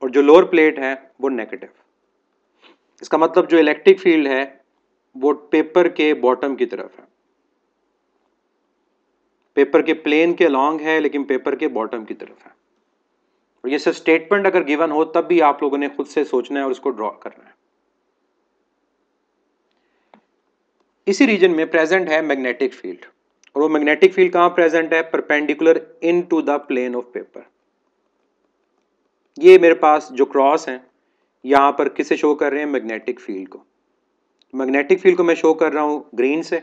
और जो लोअर प्लेट है वो नेगेटिव इसका मतलब जो इलेक्ट्रिक फील्ड है वो पेपर के बॉटम की तरफ है पेपर के प्लेन के लॉन्ग है लेकिन पेपर के बॉटम की तरफ है और ये सिर्फ स्टेटमेंट अगर गिवन हो तब भी आप लोगों ने खुद से सोचना है और उसको ड्रॉ करना है इसी रीजन में प्रेजेंट है मैग्नेटिक फील्ड और वो मैग्नेटिक फील्ड कहां प्रेजेंट है perpendicular into the plane of paper ये मेरे पास जो क्रॉस है यहां पर किसे शो कर रहे हैं मैग्नेटिक फील्ड को मैग्नेटिक फील्ड को मैं शो कर रहा हूँ ग्रीन से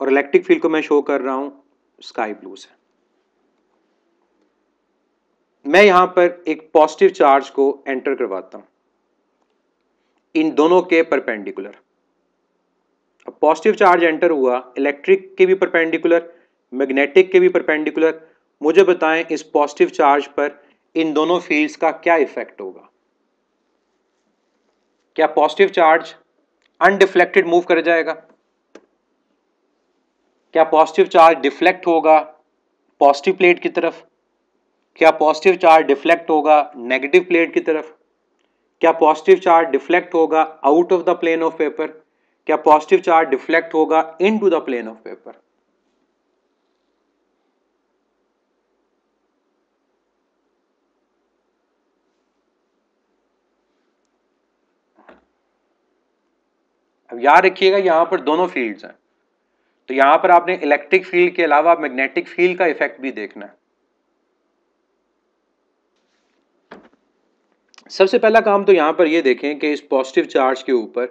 और इलेक्ट्रिक फील्ड को मैं शो कर रहा हूँ स्काई ब्लू से मैं यहां पर एक पॉजिटिव चार्ज को एंटर करवाता हूं इन दोनों के परपेंडिकुलर अब पॉजिटिव चार्ज एंटर हुआ इलेक्ट्रिक के भी परपेंडिकुलर मैग्नेटिक के भी परपेंडिकुलर मुझे बताएं इस पॉजिटिव चार्ज पर इन दोनों फील्ड्स का क्या इफेक्ट होगा क्या पॉजिटिव चार्ज अनडिफ्लेक्टेड मूव कर जाएगा क्या पॉजिटिव चार्ज डिफ्लेक्ट होगा पॉजिटिव प्लेट की तरफ क्या पॉजिटिव चार्ज डिफ्लेक्ट होगा नेगेटिव प्लेट की तरफ क्या पॉजिटिव चार्ज डिफ्लेक्ट होगा out of the plane of paper क्या पॉजिटिव चार्ज डिफ्लेक्ट होगा into the plane of paper अब याद रखिएगा यहाँ पर दोनों फील्ड्स हैं तो यहाँ पर आपने इलेक्ट्रिक फील्ड के अलावा मैग्नेटिक फील्ड का इफेक्ट भी देखना है सबसे पहला काम तो यहाँ पर ये यह देखें कि इस पॉजिटिव चार्ज के ऊपर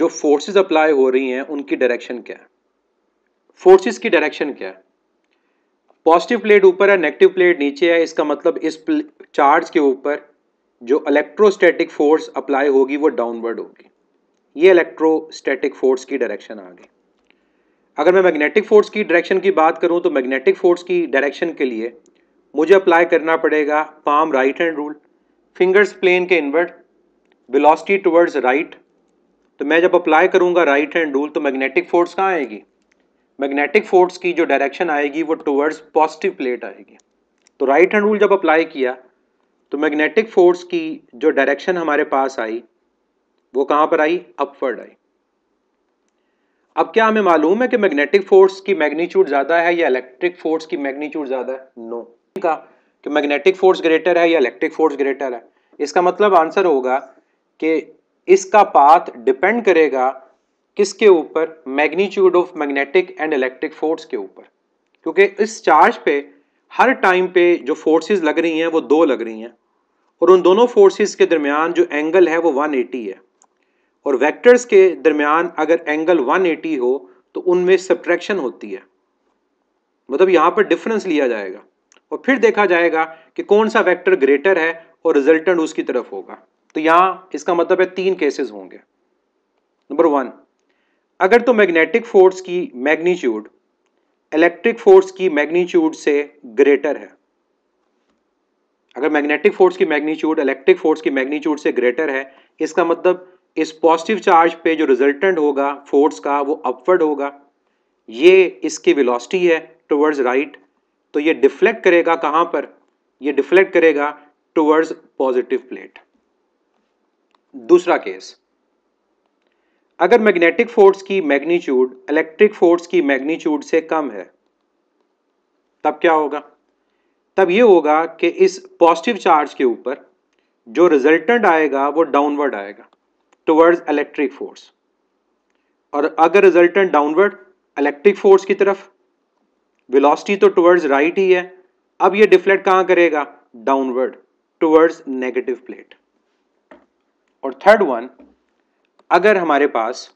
जो फोर्सेस अप्लाई हो रही हैं उनकी डायरेक्शन क्या है फोर्सेस की डायरेक्शन क्या है पॉजिटिव प्लेट ऊपर है नेगेटिव प्लेट नीचे है इसका मतलब इस चार्ज के ऊपर जो इलेक्ट्रोस्टैटिक फोर्स अप्लाई होगी वो डाउनवर्ड होगी ये इलेक्ट्रोस्टैटिक फोर्स की डायरेक्शन आ गई अगर मैं मैग्नेटिक फोर्स की डायरेक्शन की बात करूं तो मैग्नेटिक फोर्स की डायरेक्शन के लिए मुझे अप्लाई करना पड़ेगा palm right hand rule fingers plane के इनवर्ड वेलोसिटी टुवर्ड्स राइट तो मैं जब अप्लाई करूंगा राइट हैंड रूल तो मैग्नेटिक फोर्स कहाँ आएगी मैग्नेटिक फोर्स की जो डायरेक्शन आएगी वो टुवर्ड्स पॉजिटिव प्लेट आएगी तो राइट हैंड रूल जब अप्लाई किया तो मैग्नेटिक फोर्स की जो डायरेक्शन हमारे पास आई वो कहां पर आई अपवर्ड आई अब क्या हमें मालूम है कि मैग्नेटिक फोर्स की मैग्नीट्यूड ज़्यादा है या इलेक्ट्रिक फोर्स की मैग्नीट्यूड ज़्यादा है नो no. का कि मैग्नेटिक फोर्स ग्रेटर है या इलेक्ट्रिक फोर्स ग्रेटर है इसका मतलब आंसर होगा कि इसका पाथ डिपेंड करेगा किसके ऊपर magnitude of magnetic and electric force के ऊपर क्योंकि इस चार्ज पे हर टाइम पे जो फोर्सेस लग रही हैं वो दो लग रही हैं और उन दोनों फोर्सेस के दरमियान जो एंगल है वो 180 है और वेक्टर्स के दरमियान अगर एंगल 180 हो तो उनमें सब्ट्रैक्शन होती है मतलब यहाँ पर डिफरेंस लिया जाएगा और फिर देखा जाएगा कि कौन सा वेक्टर ग्रेटर है और रिजल्टेंट उसकी तरफ होगा तो यहाँ इसका मतलब है तीन केसेस होंगे नंबर वन अगर तो मैग्नेटिक फोर्स की मैग्नीच्यूड इलेक्ट्रिक फोर्स की मैग्नीच्यूड से ग्रेटर है अगर मैग्नेटिक फोर्स की मैग्नीच्यूड इलेक्ट्रिक फोर्स की मैग्नीच्यूड से ग्रेटर है इसका मतलब इस पॉजिटिव चार्ज पे जो रिजल्टेंट होगा फोर्स का वो अपवर्ड होगा ये इसकी वेलोसिटी है टुवर्ड्स राइट तो ये डिफ्लेक्ट करेगा कहाँ पर ये डिफ्लेक्ट करेगा टुवर्ड्स पॉजिटिव प्लेट दूसरा केस अगर मैग्नेटिक फोर्स की मैग्नीट्यूड इलेक्ट्रिक फोर्स की मैग्नीट्यूड से कम है तब क्या होगा तब ये होगा कि इस पॉजिटिव चार्ज के ऊपर जो रिजल्टेंट आएगा वो डाउनवर्ड आएगा टूवर्ड्स इलेक्ट्रिक फोर्स और अगर रिजल्टेंट डाउनवर्ड इलेक्ट्रिक फोर्स की तरफ वेलोसिटी तो टूवर्ड्स राइट ही है अब ये डिफ्लेक्ट कहां करेगा डाउनवर्ड टूवर्ड्स नेगेटिव प्लेट और थर्ड वन अगर हमारे पास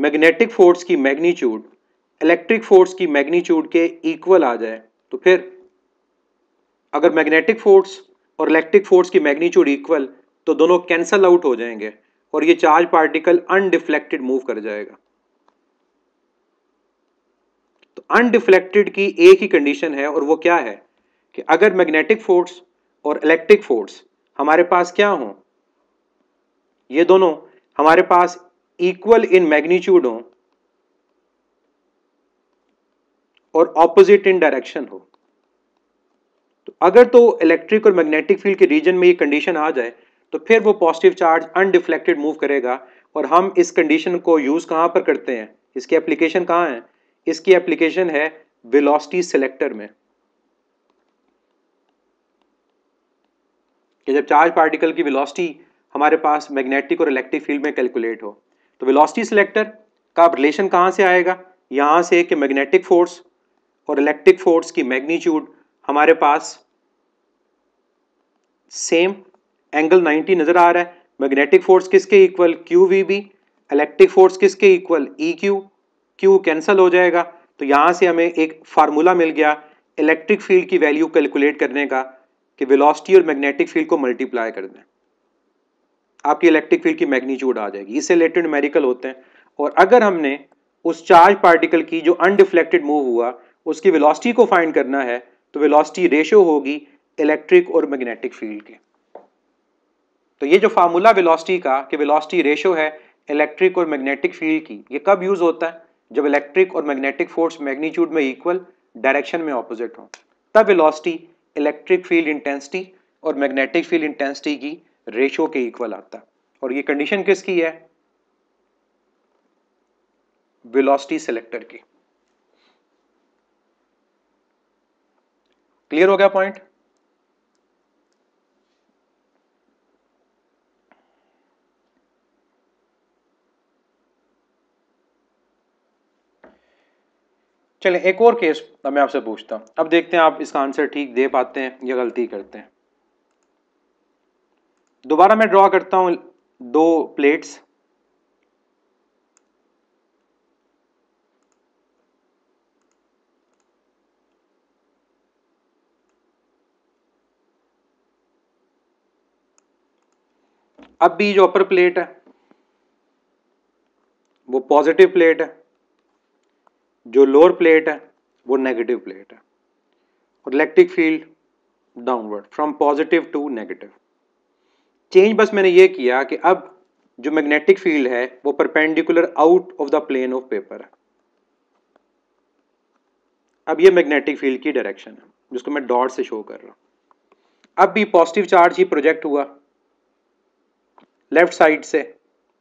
मैग्नेटिक फोर्स की मैग्नीट्यूड इलेक्ट्रिक फोर्स की मैग्नीट्यूड के इक्वल आ जाए तो फिर अगर मैग्नेटिक फोर्स और इलेक्ट्रिक फोर्स की मैग्नीट्यूड इक्वल तो दोनों कैंसल आउट हो जाएंगे और ये चार्ज पार्टिकल अनडिफ्लेक्टेड मूव कर जाएगा तो अनडिफ्लेक्टेड की एक ही कंडीशन है और वो क्या है कि अगर मैग्नेटिक फोर्स और इलेक्ट्रिक फोर्स हमारे पास क्या हो ये दोनों हमारे पास इक्वल इन मैग्नीट्यूड हो और ऑपोजिट इन डायरेक्शन हो तो अगर तो इलेक्ट्रिक और मैग्नेटिक फील्ड के रीजन में ये कंडीशन आ जाए तो फिर वो पॉजिटिव चार्ज अनडिफ्लेक्टेड मूव करेगा और हम इस कंडीशन को यूज़ कहाँ पर करते हैं इसकी एप्लीकेशन कहाँ है इसकी एप्लीकेशन है वेलोसिटी सिलेक्टर में कि जब चार्ज पार्टिकल की वेलोसिटी हमारे पास मैग्नेटिक और इलेक्ट्रिक फील्ड में कैलकुलेट हो तो वेलोसिटी सिलेक्टर का रिलेशन कहाँ से आएगा यहाँ से कि मैग्नेटिक फोर्स और इलेक्ट्रिक फोर्स की मैग्नीट्यूड हमारे पास सेम एंगल 90 नजर आ रहा है मैग्नेटिक फोर्स किसके equal Q V B electric force किसके equal E Q Q cancel हो जाएगा तो यहाँ से हमें एक फार्मूला मिल गया इलेक्ट्रिक फील्ड की वैल्यू कैलकुलेट करने का कि वेलोसिटी और मैग्नेटिक फील्ड को मल्टीप्लाई कर दें आपकी इलेक्ट्रिक फील्ड की मैग्नीट्यूड आ जाएगी इससे रिलेटेड मेरिकल होते हैं और अगर हमने उस चार्ज पार्टिकल की जो अनडिफ्लेक्टेड मूव हुआ उसकी वेलोसिटी को फाइंड करना है तो वेलोसिटी रेशियो होगी इलेक्ट्रिक और मैग्नेटिक फील्ड के तो ये जो फार्मूला वेलोसिटी का कि वेलोसिटी रेशो है इलेक्ट्रिक और मैग्नेटिक फील्ड की ये कब यूज़ होता है जब इलेक्ट्रिक और मैग्नेटिक फोर्स मैग्नीट्यूड में इक्वल डायरेक्शन में ऑपोजिट हो तब वेलोसिटी इलेक्ट्रिक फील्ड इंटेंसिटी और मैग्नेटिक फील्ड इंटेंसिटी की रेशो के इक्वल आता है और ये कंडीशन किसकी है वेलोसिटी सिलेक्टर की क्लियर हो गया पॉइंट चले एक और केस अब मैं आपसे पूछता हूँ अब देखते हैं आप इसका आंसर ठीक दे पाते हैं या गलती करते हैं दोबारा मैं ड्रॉ करता हूँ दो प्लेट्स अब भी जो अपर प्लेट है वो पॉजिटिव प्लेट है जो लोअर प्लेट है वो नेगेटिव प्लेट है और electric field downward from positive to negative change बस मैंने ये किया कि अब जो मैग्नेटिक फील्ड है वो perpendicular out of the plane of paper है अब ये मैग्नेटिक फील्ड की डायरेक्शन है जिसको मैं डॉट से शो कर रहा हूं अब भी पॉजिटिव चार्ज ही प्रोजेक्ट हुआ लेफ्ट साइड से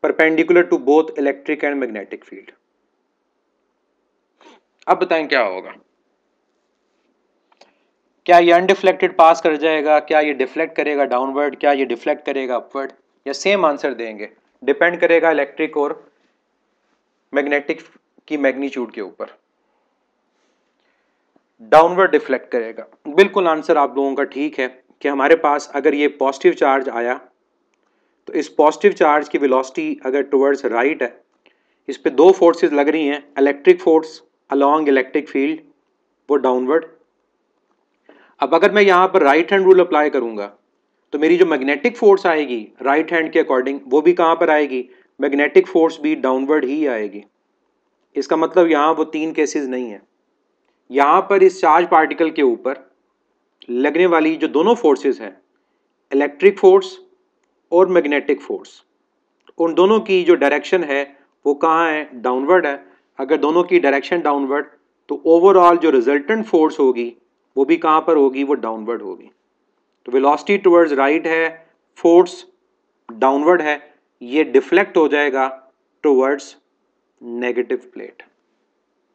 perpendicular to both electric and magnetic field अब बताएं क्या होगा क्या ये अनडिफ्लेक्टेड पास कर जाएगा क्या ये डिफ्लेक्ट करेगा डाउनवर्ड क्या ये डिफ्लेक्ट करेगा अपवर्ड या सेम आंसर देंगे डिपेंड करेगा इलेक्ट्रिक और मैग्नेटिक की मैग्नीट्यूड के ऊपर डाउनवर्ड डिफ्लेक्ट करेगा बिल्कुल आंसर आप लोगों का ठीक है कि हमारे पास अगर ये पॉजिटिव चार्ज आया तो इस पॉजिटिव चार्ज की विलोसिटी अगर टुवर्ड्स राइट right है इस पर दो फोर्सेज लग रही हैं electric force along electric field वो डाउनवर्ड अब अगर मैं यहाँ पर राइट हैंड रूल अप्लाई करूंगा तो मेरी जो मैग्नेटिक फोर्स आएगी राइट हैंड के अकॉर्डिंग वो भी कहाँ पर आएगी मैग्नेटिक फोर्स भी डाउनवर्ड ही आएगी इसका मतलब यहाँ वो तीन केसेस नहीं है यहाँ पर इस चार्ज पार्टिकल के ऊपर लगने वाली जो दोनों फोर्सेस हैं इलेक्ट्रिक फोर्स और मैग्नेटिक फोर्स उन दोनों की जो डायरेक्शन है वो कहाँ है डाउनवर्ड है अगर दोनों की डायरेक्शन डाउनवर्ड तो ओवरऑल जो रिजल्टेंट फोर्स होगी वो भी कहाँ पर होगी वो डाउनवर्ड होगी तो वेलोसिटी टुवर्ड्स राइट है फोर्स डाउनवर्ड है ये डिफ्लेक्ट हो जाएगा टुवर्ड्स नेगेटिव प्लेट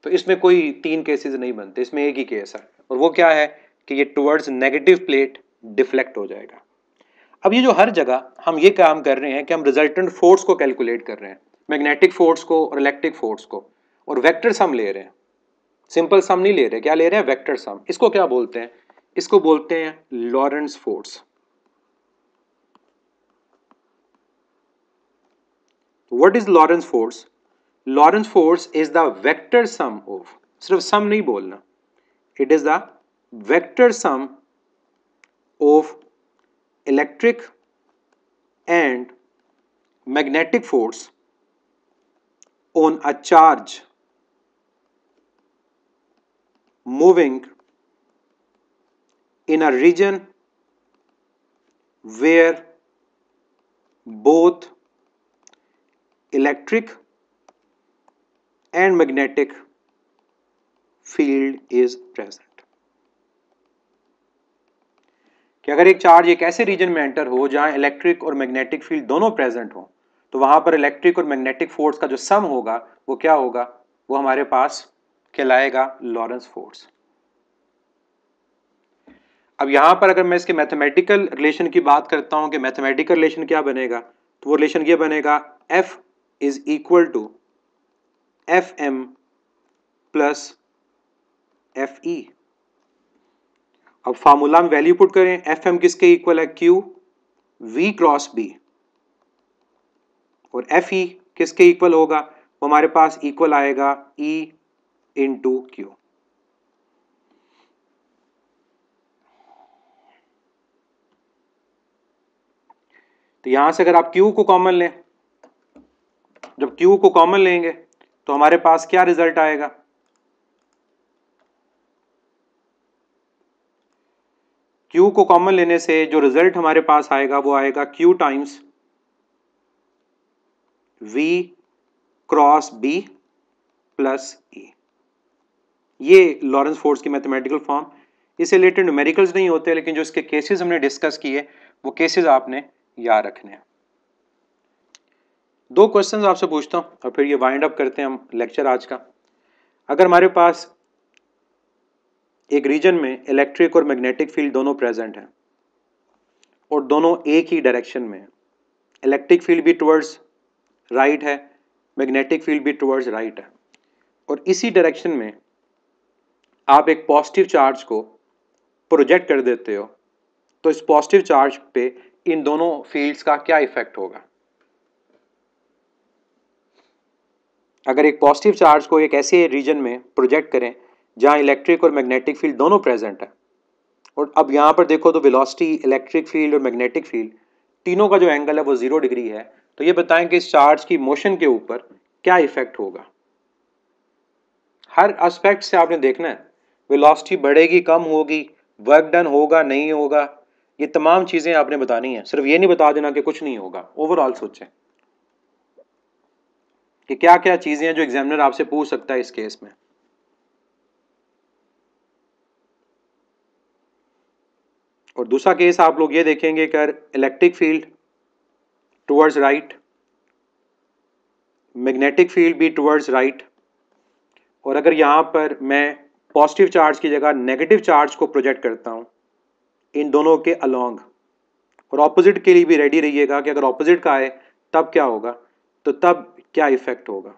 तो इसमें कोई तीन केसेस नहीं बनते इसमें एक ही केस है और वो क्या है कि ये टुवर्ड्स नेगेटिव प्लेट डिफ्लेक्ट हो जाएगा अब ये जो हर जगह हम ये काम कर रहे हैं कि हम रिजल्टेंट फोर्स को कैलकुलेट कर रहे हैं मैग्नेटिक फोर्स को और इलेक्ट्रिक फोर्स को और वेक्टर सम ले रहे हैं सिंपल सम नहीं ले रहे क्या ले रहे हैं वेक्टर सम इसको क्या बोलते हैं इसको बोलते हैं Lorentz force what is Lorentz force Lorentz force is the vector sum of सिर्फ सम नहीं बोलना it is the vector sum of electric and magnetic force on a charge moving in a region where both electric and magnetic field is present कि अगर एक charge एक ऐसे reason में enter हो जहां इलेक्ट्रिक और मैग्नेटिक फील्ड दोनों प्रेजेंट हो तो वहां पर इलेक्ट्रिक और मैग्नेटिक फोर्स का जो सम होगा वो क्या होगा वो हमारे पास कहलाएगा लॉरेंस फोर्स अब यहां पर अगर मैं इसके मैथमेटिकल रिलेशन की बात करता हूं कि मैथमेटिकल रिलेशन क्या बनेगा तो वो रिलेशन क्या बनेगा F is equal to F M plus F E अब फार्मूला में वैल्यू पुट करें एफ एम किसके इक्वल है क्यू वी क्रॉस बी और एफ ई किसके इक्वल होगा वो हमारे पास इक्वल आएगा ई e इनटू क्यू तो यहां से अगर आप क्यू को कॉमन लें जब क्यू को कॉमन लेंगे तो हमारे पास क्या रिजल्ट आएगा क्यू को कॉमन लेने से जो रिजल्ट हमारे पास आएगा वो आएगा Q times V cross B plus E ये लॉरेंस फोर्स की मैथमेटिकल फॉर्म इससे रिलेटेड न्यूमेरिकल्स नहीं होते लेकिन जो इसके केसेस हमने डिस्कस किए वो केसेस आपने याद रखने हैं दो क्वेश्चंस आपसे पूछता हूँ और फिर ये वाइंड अप करते हैं हम लेक्चर आज का अगर हमारे पास एक रीजन में इलेक्ट्रिक और मैग्नेटिक फील्ड दोनों प्रेजेंट हैं और दोनों एक ही डायरेक्शन में है इलेक्ट्रिक फील्ड भी टुवर्ड्स राइट है मैग्नेटिक फील्ड भी टुवर्ड्स राइट है और इसी डायरेक्शन में आप एक पॉजिटिव चार्ज को प्रोजेक्ट कर देते हो तो इस पॉजिटिव चार्ज पे इन दोनों फील्ड्स का क्या इफेक्ट होगा अगर एक पॉजिटिव चार्ज को एक ऐसे रीजन में प्रोजेक्ट करें जहां इलेक्ट्रिक और मैग्नेटिक फील्ड दोनों प्रेजेंट है और अब यहां पर देखो तो वेलोसिटी इलेक्ट्रिक फील्ड और मैग्नेटिक फील्ड तीनों का जो एंगल है वो ज़ीरो डिग्री है तो ये बताएं कि इस चार्ज की मोशन के ऊपर क्या इफेक्ट होगा हर एस्पेक्ट से आपने देखना है वेलोसिटी बढ़ेगी कम होगी वर्क डन होगा नहीं होगा ये तमाम चीज़ें आपने बतानी है सिर्फ ये नहीं बता देना कि कुछ नहीं होगा ओवरऑल सोचें कि क्या क्या चीज़ें हैं जो एग्जामिनर आपसे पूछ सकता है इस केस में और दूसरा केस आप लोग ये देखेंगे कर electric field towards right magnetic field भी टुवर्ड्स राइट और अगर यहाँ पर मैं पॉजिटिव चार्ज की जगह नेगेटिव चार्ज को प्रोजेक्ट करता हूँ इन दोनों के अलॉन्ग और ऑपोजिट के लिए भी रेडी रहिएगा कि अगर ऑपोजिट का आए तब क्या होगा तो तब क्या इफेक्ट होगा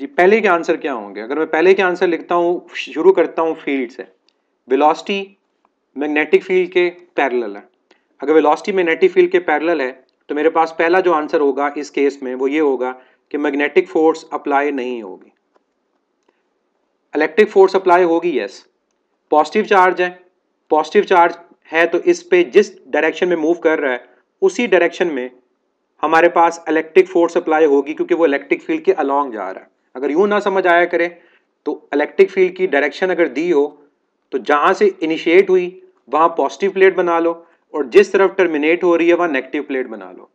जी पहले के आंसर क्या होंगे अगर मैं पहले के आंसर लिखता हूँ शुरू करता हूँ फील्ड से वेलोसिटी मैग्नेटिक फील्ड के पैरेलल है अगर वेलोसिटी मैग्नेटिक फील्ड के पैरेलल है तो मेरे पास पहला जो आंसर होगा इस केस में वो ये होगा कि मैग्नेटिक फोर्स अप्लाई नहीं होगी इलेक्ट्रिक फोर्स अप्लाई होगी यस पॉजिटिव चार्ज है पॉजिटिव चार्ज है तो इस पे जिस डायरेक्शन में मूव कर रहा है उसी डायरेक्शन में हमारे पास इलेक्ट्रिक फोर्स अप्लाई होगी क्योंकि वो इलेक्ट्रिक फील्ड के अलोंग जा रहा है अगर यूँ ना समझ आया करें तो इलेक्ट्रिक फील्ड की डायरेक्शन अगर दी हो तो जहाँ से इनिशिएट हुई वहाँ पॉजिटिव प्लेट बना लो और जिस तरफ टर्मिनेट हो रही है वहाँ नेगेटिव प्लेट बना लो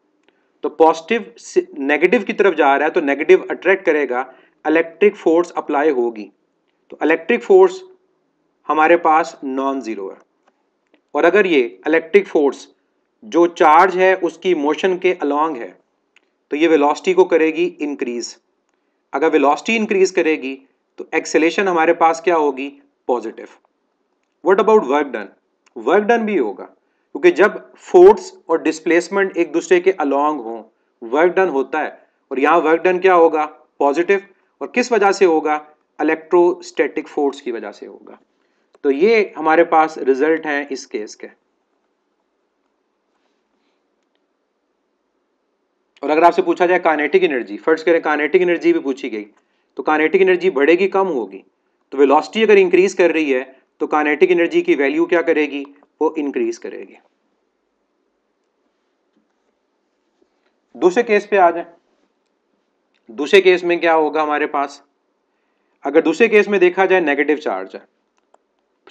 तो पॉजिटिव नेगेटिव की तरफ जा रहा है तो नेगेटिव अट्रैक्ट करेगा इलेक्ट्रिक फोर्स अप्लाई होगी तो इलेक्ट्रिक फोर्स हमारे पास नॉन ज़ीरो है और अगर ये इलेक्ट्रिक फोर्स जो चार्ज है उसकी मोशन के अलॉन्ग है तो ये वेलोसिटी को करेगी इंक्रीज अगर वेलोसिटी इंक्रीज करेगी तो एक्सेलेशन हमारे पास क्या होगी positive what about work done work done भी होगा क्योंकि जब फोर्स और डिस्प्लेसमेंट एक दूसरे के अलोंग हों वर्क डन होता है और यहाँ वर्क डन क्या होगा पॉजिटिव और किस वजह से होगा इलेक्ट्रोस्टैटिक फोर्स की वजह से होगा तो ये हमारे पास रिजल्ट है इस केस के और अगर आपसे पूछा जाए कानेटिक एनर्जी फर्स्ट करें कानेटिक एनर्जी भी पूछी गई तो कानेटिक एनर्जी बढ़ेगी कम होगी तो वेलोसिटी अगर इंक्रीज कर रही है तो कानेटिक एनर्जी की वैल्यू क्या करेगी वो इंक्रीज करेगी दूसरे केस पे आ जाए दूसरे केस में क्या होगा हमारे पास अगर दूसरे केस में देखा जाए नेगेटिव चार्ज है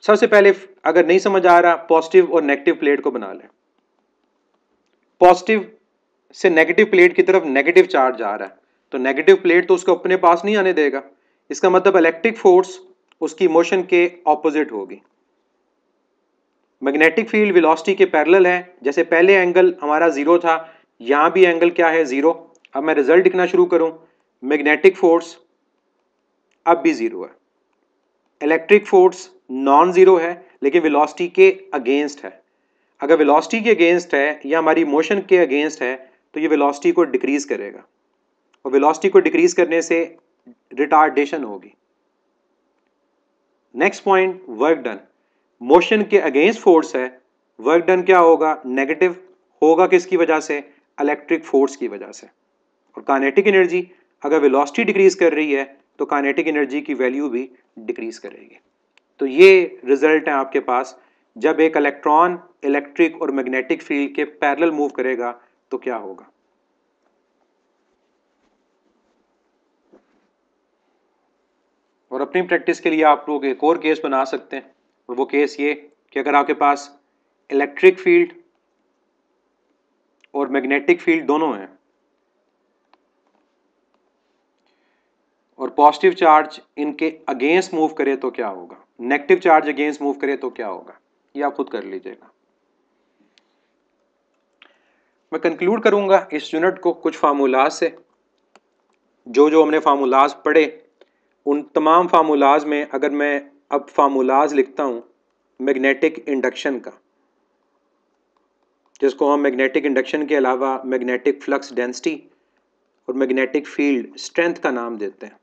सबसे पहले अगर नहीं समझ आ रहा पॉजिटिव और नेगेटिव प्लेट को बना लें पॉजिटिव से नेगेटिव प्लेट की तरफ नेगेटिव चार्ज आ रहा है तो नेगेटिव प्लेट तो उसको अपने पास नहीं आने देगा इसका मतलब इलेक्ट्रिक फोर्स उसकी मोशन के ऑपोजिट होगी मैग्नेटिक फील्ड वेलोसिटी के पैरेलल है जैसे पहले एंगल हमारा जीरो था यहां भी एंगल क्या है जीरो अब मैं रिजल्ट लिखना शुरू करूँ मैग्नेटिक फोर्स अब भी ज़ीरो है इलेक्ट्रिक फोर्स नॉन ज़ीरो है लेकिन वेलोसिटी के अगेंस्ट है अगर वेलोसिटी के अगेंस्ट है या हमारी मोशन के अगेंस्ट है तो ये वेलोसिटी को डिक्रीज़ करेगा और वेलोसिटी को डिक्रीज़ करने से रिटार्डेशन होगी next point work done motion के अगेंस्ट फोर्स है वर्क डन क्या होगा नेगेटिव होगा किसकी वजह से इलेक्ट्रिक फोर्स की वजह से और कानेटिक एनर्जी अगर वेलोसिटी डिक्रीज कर रही है तो काइनेटिक एनर्जी की वैल्यू भी डिक्रीज करेगी तो ये रिजल्ट है आपके पास जब एक इलेक्ट्रॉन इलेक्ट्रिक और मैग्नेटिक फील्ड के पैरेलल मूव करेगा तो क्या होगा और अपनी प्रैक्टिस के लिए आप लोग एक और केस बना सकते हैं और वो केस ये कि अगर आपके पास इलेक्ट्रिक फील्ड और मैग्नेटिक फील्ड दोनों हैं और पॉजिटिव चार्ज इनके अगेंस्ट मूव करे तो क्या होगा नेगेटिव चार्ज अगेंस्ट मूव करे तो क्या होगा ये आप खुद कर लीजिएगा मैं कंक्लूड करूंगा इस यूनिट को कुछ फार्मूलाज से जो जो हमने फार्मूलाज पढ़े उन तमाम फार्मूलाज में अगर मैं अब फार्मूलाज लिखता हूँ मैग्नेटिक इंडक्शन का जिसको हम मैग्नेटिक इंडक्शन के अलावा मैग्नेटिक फ्लक्स डेंसिटी और मैग्नेटिक फील्ड स्ट्रेंथ का नाम देते हैं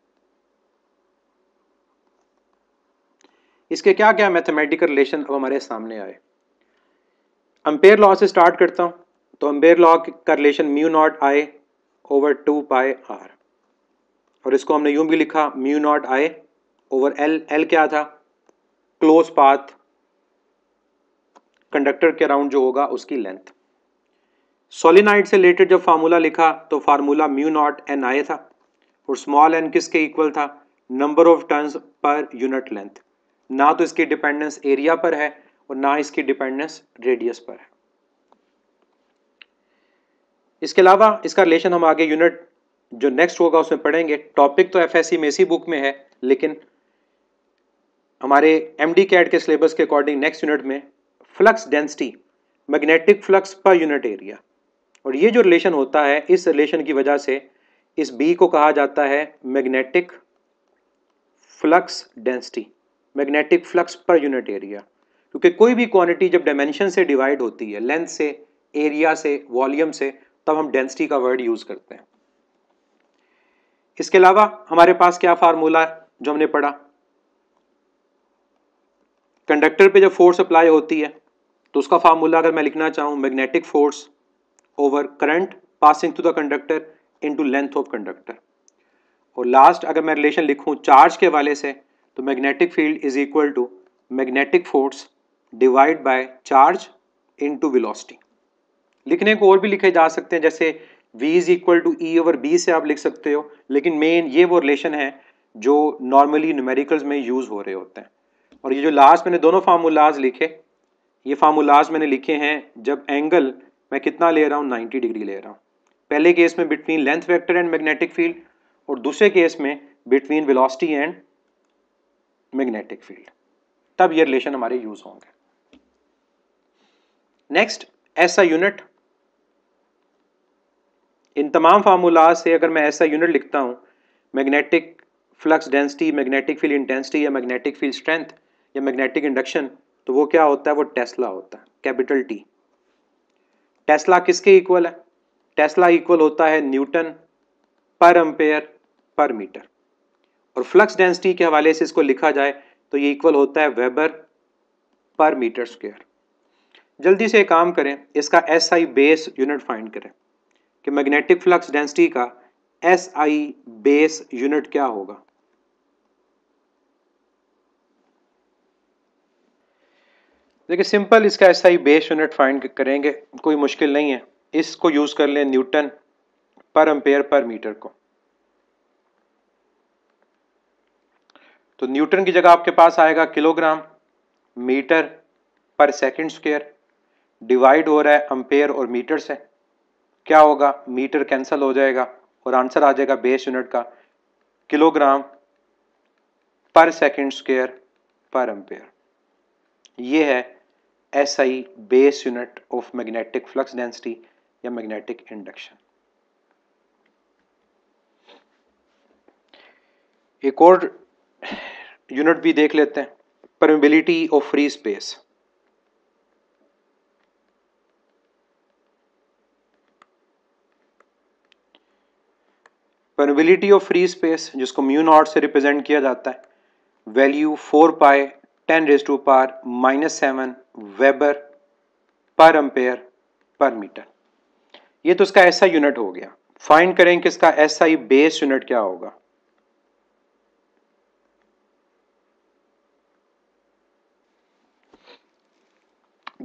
इसके क्या क्या मैथमेटिकल रिलेशन अब हमारे सामने आए अम्पेयर लॉ से स्टार्ट करता हूँ तो अम्पेयर लॉ का relation mu naught I over two pi R और इसको हमने यूं भी लिखा mu naught I over L L क्या था क्लोज पाथ कंडक्टर के अराउंड जो होगा उसकी लेंथ सोलिनाइड से रिलेटेड जब फार्मूला लिखा तो formula mu naught N I था और स्मॉल एन किसके इक्वल था number of turns per unit length ना तो इसकी डिपेंडेंस एरिया पर है और ना इसकी डिपेंडेंस रेडियस पर है इसके अलावा इसका रिलेशन हम आगे यूनिट जो नेक्स्ट होगा उसमें पढ़ेंगे टॉपिक तो एफ में इसी बुक में है लेकिन हमारे एम डी कैड के सिलेबस के अकॉर्डिंग नेक्स्ट यूनिट में flux density magnetic flux per unit area और ये जो रिलेशन होता है इस रिलेशन की वजह से इस बी को कहा जाता है magnetic flux density magnetic flux per unit area क्योंकि कोई भी क्वांटिटी जब डायमेंशन से डिवाइड होती है लेंथ से एरिया से वॉल्यूम से तब हम डेंसिटी का वर्ड यूज़ करते हैं इसके अलावा हमारे पास क्या फार्मूला है जो हमने पढ़ा कंडक्टर पे जब फोर्स अप्लाई होती है तो उसका फार्मूला अगर मैं लिखना चाहूं magnetic force over current passing through the conductor into length of conductor और लास्ट अगर मैं रिलेशन लिखूं चार्ज के वाले से तो magnetic field is equal to magnetic force divide by charge into velocity लिखने को और भी लिखे जा सकते हैं जैसे v is equal to E over B से आप लिख सकते हो लेकिन मेन ये वो रिलेशन है जो नॉर्मली न्यूमेरिकल्स में यूज़ हो रहे होते हैं और ये जो लास्ट मैंने दोनों फार्मूलाज लिखे ये फार्मूलाज मैंने लिखे हैं जब एंगल मैं कितना ले रहा हूँ 90 डिग्री ले रहा हूँ पहले केस में between length vector and magnetic field और दूसरे केस में between velocity and magnetic field तब ये रिलेशन हमारे यूज होंगे नेक्स्ट ऐसा यूनिट इन तमाम फार्मूला से अगर मैं ऐसा यूनिट लिखता हूं magnetic flux density magnetic field intensity या मैग्नेटिक फील्ड स्ट्रेंथ या मैग्नेटिक इंडक्शन तो वो क्या होता है वो टेस्ला होता है कैपिटल टी टेस्ला किसके इक्वल है टेस्ला इक्वल होता है न्यूटन पर एम्पेयर पर मीटर और फ्लक्स डेंसिटी के हवाले से इसको लिखा जाए तो ये इक्वल होता है वेबर पर मीटर स्क्वेयर जल्दी से काम करें इसका S I base unit find करें कि मैग्नेटिक फ्लक्स डेंसिटी का एस आई बेस यूनिट क्या होगा देखिए सिंपल इसका S I base unit find करेंगे कोई मुश्किल नहीं है इसको यूज़ कर लें न्यूटन पर एम्पेयर पर मीटर को तो न्यूटन की जगह आपके पास आएगा kilogram metre per second square divide हो रहा है अम्पेयर और मीटर से क्या होगा मीटर कैंसिल हो जाएगा और आंसर आ जाएगा बेस यूनिट का kilogram per second square per ampere ये है S I base unit of magnetic flux density या मैग्नेटिक इंडक्शन एक और यूनिट भी देख लेते हैं permeability of free space permeability of free space जिसको म्यू नॉट से रिप्रेजेंट किया जाता है value four pi ten raise to power minus seven weber per ampere per metre ये तो इसका ऐसा यूनिट हो गया फाइंड करें कि इसका ऐसा ही बेस यूनिट क्या होगा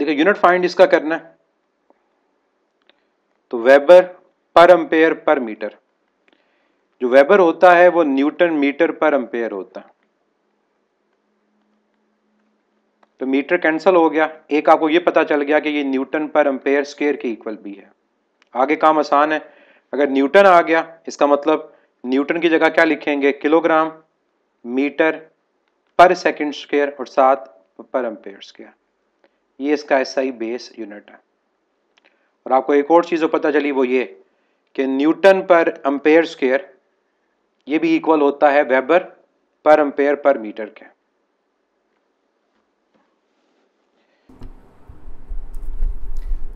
देखो यूनिट फाइंड इसका करना है तो वेबर पर अंपेयर पर मीटर जो वेबर होता है वो न्यूटन मीटर पर अंपेयर होता है तो मीटर कैंसल हो गया एक आपको ये पता चल गया कि ये न्यूटन पर अंपेयर स्केयर के इक्वल भी है आगे काम आसान है अगर न्यूटन आ गया इसका मतलब न्यूटन की जगह क्या लिखेंगे kilogram metre per second square और साथ पर अंपेयर स्केयर ये इसका एस आई बेस यूनिट है और आपको एक और चीज़ पता चली वो ये कि न्यूटन पर अम्पेयर स्केयर ये भी इक्वल होता है वेबर पर अम्पेयर पर मीटर के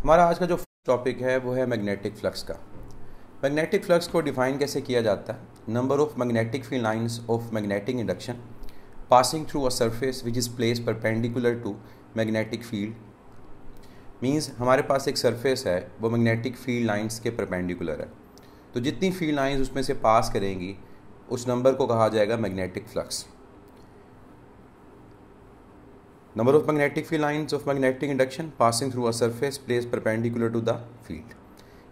हमारा आज का जो टॉपिक है वो है मैग्नेटिक फ्लक्स का मैग्नेटिक फ्लक्स को डिफाइन कैसे किया जाता है number of magnetic field lines of magnetic induction passing through a surface which is place perpendicular to magnetic field means हमारे पास एक सरफेस है वो मैग्नेटिक फील्ड लाइंस के परपेंडिकुलर है तो जितनी फील्ड लाइंस उसमें से पास करेंगी उस नंबर को कहा जाएगा magnetic flux number of magnetic field lines of magnetic induction passing through a surface place perpendicular to the field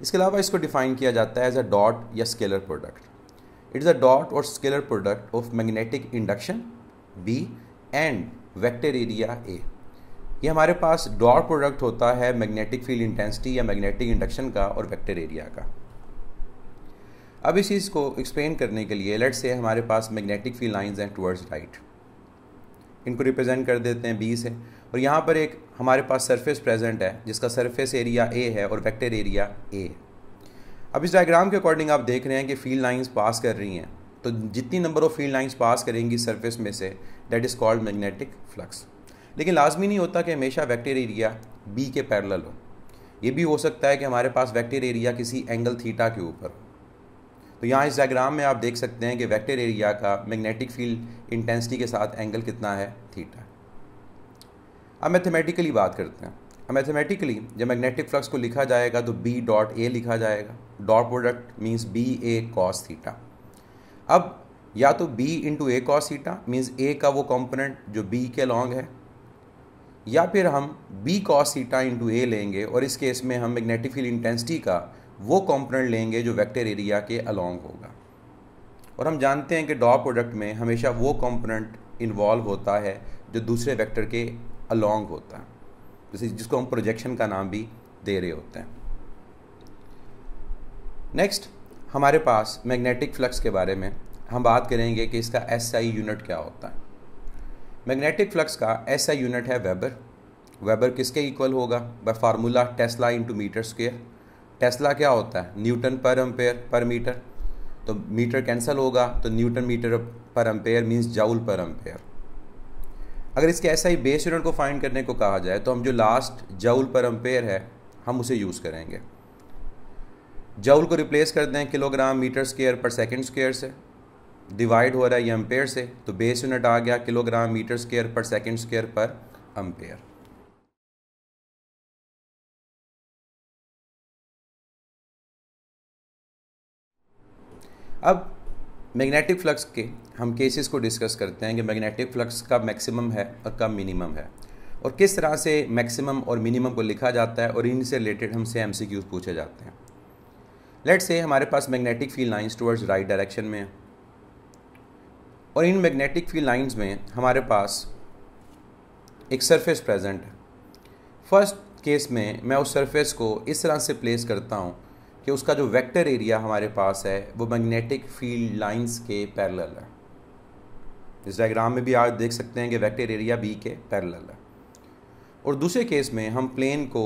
इसके अलावा इसको डिफाइन किया जाता है एज अ डॉट या scalar product it is a dot और scalar product of magnetic induction B and vector area A ये हमारे पास डॉर प्रोडक्ट होता है मैग्नेटिक फील्ड इंटेंसिटी या मैग्नेटिक इंडक्शन का और वेक्टर एरिया का अब इस चीज़ को एक्सप्लेन करने के लिए लेट्स से हमारे पास मैग्नेटिक फील्ड लाइंस हैं टुवर्ड्स राइट इनको रिप्रेजेंट कर देते हैं बी से और यहाँ पर एक हमारे पास सरफेस प्रेजेंट है जिसका सरफेस एरिया ए है और वेक्टर एरिया ए अब इस डायग्राम के अकॉर्डिंग आप देख रहे हैं कि फील्ड लाइंस पास कर रही हैं तो जितनी number of field lines pass करेंगी सरफेस में से that is called magnetic flux लेकिन लाजमी नहीं होता कि हमेशा वैक्टर एरिया बी के पैरल हो ये भी हो सकता है कि हमारे पास वैक्टर एरिया किसी एंगल थीटा के ऊपर तो यहाँ इस डायग्राम में आप देख सकते हैं कि वेक्टर एरिया का मैग्नेटिक फील्ड इंटेंसिटी के साथ एंगल कितना है थीटा अब मैथमेटिकली बात करते हैं अब मैथमेटिकली जब मैग्नेटिक फ्लक्स को लिखा जाएगा तो बी डॉट ए लिखा जाएगा dot product means B A cos theta अब या तो B into A cos theta means A का वो कॉम्पोनेंट जो बी के लॉन्ग है या फिर हम B cos theta into A लेंगे और इस केस में हम मैग्नेटिक फील्ड इंटेंसिटी का वो कॉम्पोनेंट लेंगे जो वेक्टर एरिया के अलोंग होगा और हम जानते हैं कि डॉ प्रोडक्ट में हमेशा वो कॉम्पोनेंट इन्वॉल्व होता है जो दूसरे वेक्टर के अलोंग होता है जैसे जिसको हम प्रोजेक्शन का नाम भी दे रहे होते हैं नेक्स्ट हमारे पास मैग्नेटिक फ्लक्स के बारे में हम बात करेंगे कि इसका एस SI यूनिट क्या होता है मैग्नेटिक फ्लक्स का ऐसा यूनिट है वेबर वेबर किसके इक्वल होगा by formula tesla into metre square tesla क्या होता है न्यूटन पर एम्पेयर पर मीटर तो मीटर कैंसिल होगा तो newton metre per ampere means joule per ampere अगर इसके ऐसा ही बेस यूनिट को फाइंड करने को कहा जाए तो हम जो लास्ट जाउल पर एम्पेयर है हम उसे यूज़ करेंगे जाउल को रिप्लेस कर दें kilogram metre square per second square से डिवाइड हो रहा है ये अम्पेयर से तो बेस यूनिट आ गया kilogram metre square per second square per ampere अब मैग्नेटिक फ्लक्स के हम केसेस को डिस्कस करते हैं कि मैग्नेटिक फ्लक्स का मैक्सिमम है और कब मिनिमम है और किस तरह से मैक्सिमम और मिनिमम को लिखा जाता है और इनसे रिलेटेड हमसे एम सी पूछे जाते हैं लेट्स से हमारे पास magnetic field lines towards right direction में है और इन मैग्नेटिक फील्ड लाइंस में हमारे पास एक सरफेस प्रेजेंट है फर्स्ट केस में मैं उस सरफेस को इस तरह से प्लेस करता हूँ कि उसका जो वेक्टर एरिया हमारे पास है वो मैग्नेटिक फील्ड लाइंस के पैरेलल है इस डायग्राम में भी आप देख सकते हैं कि वेक्टर एरिया बी के पैरेलल है और दूसरे केस में हम प्लेन को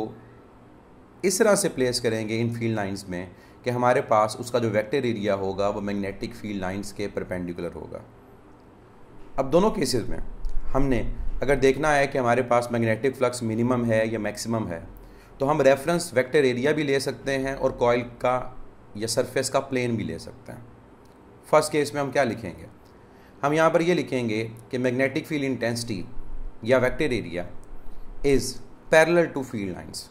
इस तरह से प्लेस करेंगे इन फील्ड लाइंस में कि हमारे पास उसका जो वेक्टर एरिया होगा वो मैग्नेटिक फील्ड लाइंस के परपेंडिकुलर होगा अब दोनों केसेस में हमने अगर देखना है कि हमारे पास मैग्नेटिक फ्लक्स मिनिमम है या मैक्सिमम है तो हम रेफरेंस वेक्टर एरिया भी ले सकते हैं और कॉयल का या सरफेस का प्लेन भी ले सकते हैं फर्स्ट केस में हम क्या लिखेंगे हम यहाँ पर ये लिखेंगे कि मैग्नेटिक फील्ड इंटेंसिटी या vector area is parallel to field lines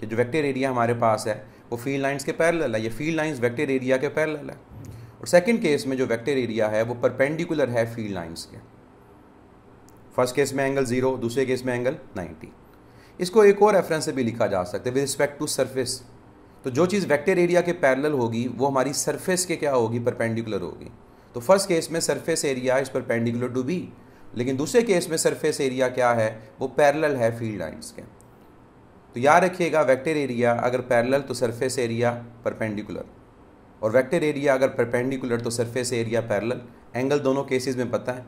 कि जो वेक्टर एरिया हमारे पास है वो फील्ड लाइंस के पैरेलल है या फील्ड लाइंस वेक्टर एरिया के पैरेलल है और सेकेंड केस में जो वेक्टर एरिया है वो परपेंडिकुलर है फील्ड लाइन्स के फर्स्ट केस में एंगल जीरो दूसरे केस में एंगल नाइन्टी इसको एक और रेफरेंस से भी लिखा जा सकता है विद रिस्पेक्ट टू सरफेस तो जो चीज़ वेक्टर एरिया के पैरेलल होगी वो हमारी सरफेस के क्या होगी परपेंडिकुलर होगी तो फर्स्ट केस में surface area is perpendicular to B लेकिन दूसरे केस में सरफेस एरिया क्या है वो पैरेलल है फील्ड लाइंस के तो याद रखिएगा वेक्टर एरिया अगर पैरेलल तो सरफेस एरिया परपेंडिकुलर और वेक्टर एरिया अगर परपेंडिकुलर तो सरफेस एरिया पैरल एंगल दोनों केसेस में पता है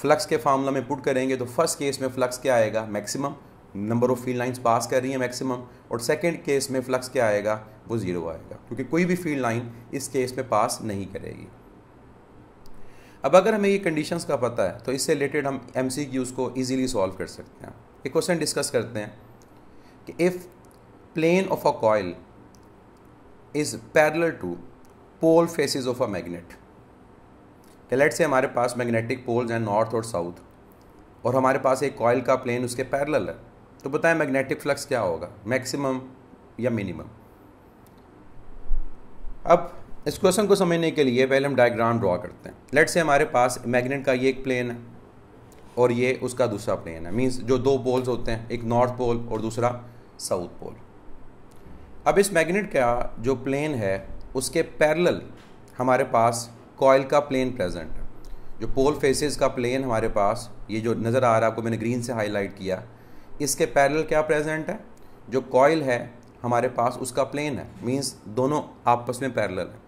फ्लक्स के फार्मूला में पुट करेंगे तो फर्स्ट केस में फ्लक्स क्या आएगा maximum number of field lines pass कर रही है मैक्सिमम और सेकेंड केस में फ्लक्स क्या आएगा वो ज़ीरो आएगा क्योंकि कोई भी फील्ड लाइन इस केस में पास नहीं करेगी अब अगर हमें ये कंडीशंस का पता है तो इससे रिलेटेड हम एम को ईजिली सॉल्व कर सकते हैं एक क्वेश्चन डिस्कस करते हैं कि if plane of a coil is parallel to pole faces of a magnet let say हमारे पास मैग्नेटिक पोल्स हैं नॉर्थ और साउथ और हमारे पास एक कॉयल का प्लेन उसके पैरेलल है तो बताएं मैग्नेटिक फ्लक्स क्या होगा मैक्सिमम या मिनिमम अब इस क्वेश्चन को समझने के लिए पहले हम डायग्राम ड्रॉ करते हैं लेट से हमारे पास मैग्नेट का ये एक प्लेन है और ये उसका दूसरा प्लेन है मीन्स जो दो पोल्स होते हैं एक नॉर्थ पोल और दूसरा साउथ पोल अब इस मैग्नेट का जो प्लेन है उसके पैरेलल हमारे पास कॉयल का प्लेन प्रेजेंट है जो पोल फेसेस का प्लेन हमारे पास ये जो नज़र आ रहा है आपको मैंने ग्रीन से हाईलाइट किया इसके पैरेलल क्या प्रेजेंट है जो कॉयल है हमारे पास उसका प्लेन है मींस दोनों आपस में पैरेलल है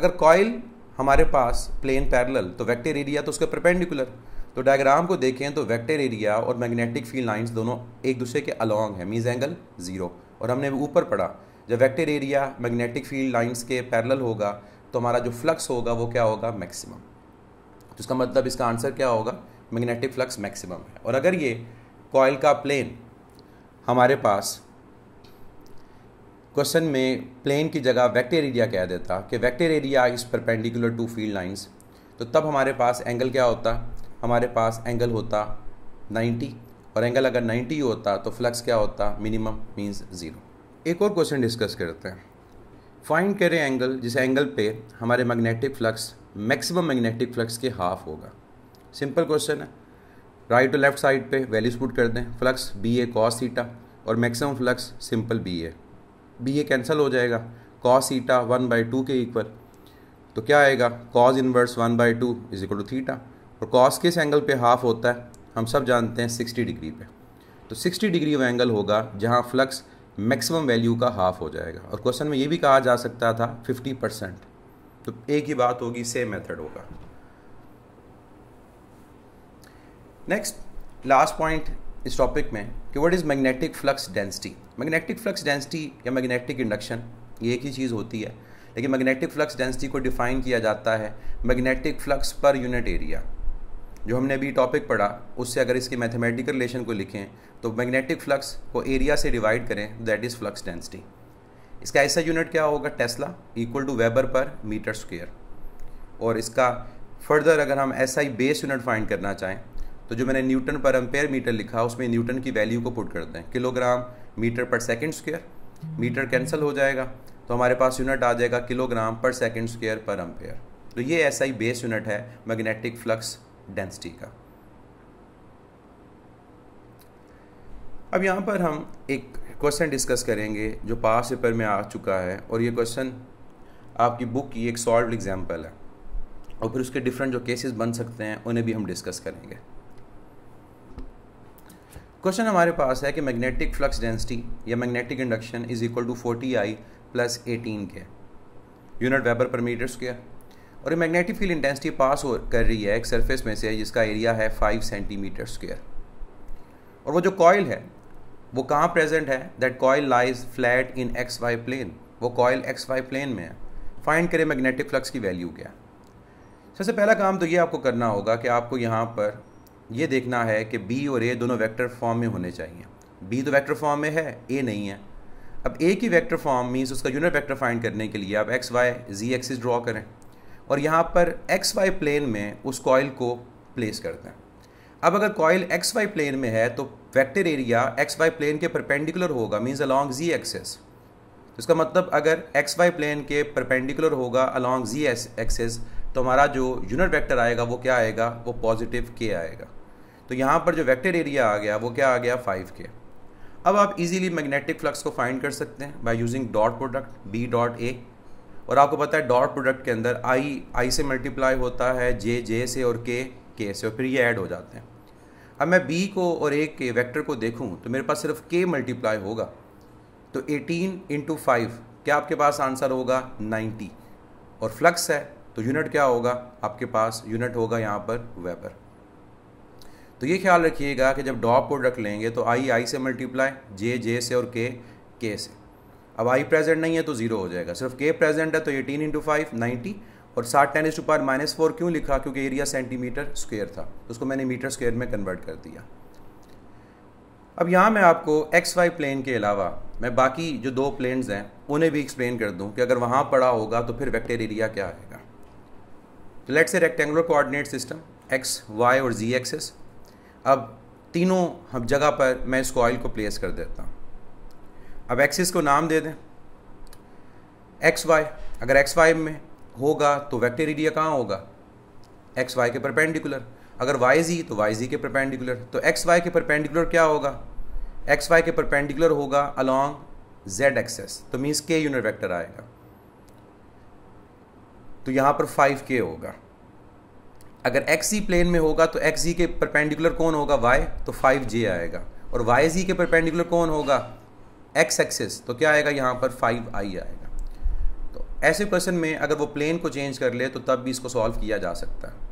अगर कॉयल हमारे पास प्लेन पैरेलल तो वेक्टर एरिया तो उसके परपेंडिकुलर तो डायग्राम को देखें तो वेक्टर एरिया और मैग्नेटिक फील्ड लाइंस दोनों एक दूसरे के अलोंग है मीज एंगल ज़ीरो और हमने ऊपर पढ़ा जब vector area magnetic field lines के पैरेलल होगा तो हमारा जो फ्लक्स होगा वो क्या होगा मैक्सिमम तो इसका मतलब इसका आंसर क्या होगा मैग्नेटिक फ्लक्स मैक्सिमम है और अगर ये कॉयल का प्लेन हमारे पास क्वेश्चन में प्लेन की जगह वेक्टर एरिया कह देता कि vector area is perpendicular to field lines तो तब हमारे पास एंगल क्या होता हमारे पास एंगल होता 90 और एंगल अगर 90 होता तो फ्लक्स क्या होता मिनिमम मींस ज़ीरो एक और क्वेश्चन डिस्कस करते हैं फाइंड करें एंगल जिस एंगल पे हमारे magnetic flux maximum magnetic flux के हाफ होगा सिंपल क्वेश्चन है राइट टू लेफ्ट साइड पे वैल्यूज पुट कर दें flux B A cos theta और maximum flux simple B A B A cancel हो जाएगा cos theta one by two के इक्वल तो क्या आएगा cos inverse one by two is equal to theta और कॉस किस एंगल पे हाफ होता है हम सब जानते हैं सिक्सटी डिग्री पे तो सिक्सटी डिग्री वो एंगल होगा जहाँ फ्लक्स मैक्सिमम वैल्यू का हाफ हो जाएगा और क्वेश्चन में ये भी कहा जा सकता था फिफ्टी परसेंट तो एक ही बात होगी सेम मेथड होगा नेक्स्ट लास्ट पॉइंट इस टॉपिक में कि what is magnetic flux density magnetic flux density या मैग्नेटिक इंडक्शन ये एक ही चीज़ होती है लेकिन मैग्नेटिक फ्लक्स डेंसिटी को डिफाइन किया जाता है magnetic flux per unit area जो हमने अभी टॉपिक पढ़ा उससे अगर इसकी मैथमेटिकल रिलेशन को लिखें तो मैग्नेटिक फ्लक्स को एरिया से डिवाइड करें दैट इज़ फ्लक्स डेंसिटी इसका ऐसा यूनिट क्या होगा tesla equal to weber per metre square और इसका फर्दर अगर हम ऐसा ही बेस यूनिट फाइंड करना चाहें तो जो मैंने न्यूटन पर अम्पेयर मीटर लिखा उसमें न्यूटन की वैल्यू को पुट करते हैं kilogram metre per second square metre cancel हो जाएगा तो हमारे पास यूनिट आ जाएगा किलोग्राम पर सेकेंड स्क्वेयर पर अम्पेयर तो ये ऐसा ही बेस यूनिट है मैग्नेटिक फ्लक्स डेंसिटी का अब यहाँ पर हम एक क्वेश्चन डिस्कस करेंगे जो पास पेपर में आ चुका है और ये क्वेश्चन आपकी बुक की एक सॉल्व एग्जाम्पल है और फिर उसके डिफरेंट जो केसेस बन सकते हैं उन्हें भी हम डिस्कस करेंगे क्वेश्चन हमारे पास है कि मैग्नेटिक फ्लक्स डेंसिटी या magnetic induction is equal to forty I plus eighteen K unit weber per metre square और ये मैग्नेटिक फील्ड इंटेंसिटी पास हो कर रही है एक सरफेस में से जिसका एरिया है फाइव सेंटीमीटर स्क्वेयर और वो जो कॉयल है वो कहाँ प्रेजेंट है that coil lies flat in X Y plane वो कॉयल एक्स वाई प्लेन में है फाइंड करें मैग्नेटिक फ्लक्स की वैल्यू क्या सबसे पहला काम तो ये आपको करना होगा कि आपको यहाँ पर ये देखना है कि बी और ए दोनों वेक्टर फॉर्म में होने चाहिए बी तो वेक्टर फॉर्म में है ए नहीं है अब ए की वेक्टर फॉर्म मीन्स उसका यूनिट वेक्टर फाइंड करने के लिए आप X Y Z axis draw करें और यहाँ पर एक्स वाई प्लेन में उस कॉयल को प्लेस करते हैं अब अगर कॉयल एक्स वाई प्लेन में है तो vector area X Y plane के परपेंडिकुलर होगा मीन्स अलॉन्ग जी एक्सेस इसका मतलब अगर एक्स वाई प्लेन के परपेंडिकुलर होगा अलॉन्ग जी एक्सेस तो हमारा जो यूनिट वेक्टर आएगा वो क्या आएगा वो पॉजिटिव के आएगा तो यहाँ पर जो वेक्टर एरिया आ गया वो क्या आ गया फाइव के अब आप इजीली मैग्नेटिक फ्लक्स को फाइंड कर सकते हैं by using dot product B dot A और आपको पता है डॉट प्रोडक्ट के अंदर आई आई से मल्टीप्लाई होता है जे जे से और के के से और फिर ये ऐड हो जाते हैं अब मैं बी को और ए के वैक्टर को देखूँ तो मेरे पास सिर्फ के मल्टीप्लाई होगा तो 18 इंटू फाइव क्या आपके पास आंसर होगा 90 और फ्लक्स है तो यूनिट क्या होगा आपके पास यूनिट होगा यहाँ पर वेबर तो ये ख्याल रखिएगा कि जब डॉप प्रोडक्ट लेंगे तो आई आई से मल्टीप्लाई जे जे से और के के से अब आई प्रेजेंट नहीं है तो जीरो हो जाएगा सिर्फ के प्रेजेंट है तो एटीन इंटू फाइव नाइन्टी और साठ ten to power minus four क्यों लिखा क्योंकि एरिया सेंटीमीटर स्क्वेयर था उसको मैंने मीटर स्क्वेयर में कन्वर्ट कर दिया अब यहाँ मैं आपको एक्स वाई प्लेन के अलावा मैं बाकी जो दो प्लेन्स हैं उन्हें भी एक्सप्लेन कर दूँ कि अगर वहाँ पड़ा होगा तो फिर वेक्टर एरिया क्या आएगा तो let's say rectangular coordinate system X Y और जी एक्सेस अब तीनों हम जगह पर मैं इस कॉइल को प्लेस कर देता हूँ अब एक्सिस को नाम दे दें एक्स वाई अगर एक्स वाई में होगा तो वेक्टर एरिया कहाँ होगा एक्स वाई के परपेंडिकुलर अगर वाई जी तो वाई जी के परपेंडिकुलर तो एक्स वाई के परपेंडिकुलर क्या होगा एक्स वाई के परपेंडिकुलर होगा अलॉन्ग जेड एक्सेस तो मीन्स के यूनिट वेक्टर आएगा तो यहाँ पर फाइव के होगा अगर एक्स जी प्लेन में होगा तो एक्स जी के परपेंडिकुलर कौन होगा वाई तो फाइव जे आएगा और वाई जी के परपेंडिकुलर कौन होगा एक्स एक्सेस तो क्या आएगा यहाँ पर फाइव आई आएगा तो ऐसे क्वेश्चन में अगर वो प्लेन को चेंज कर ले तो तब भी इसको सॉल्व किया जा सकता है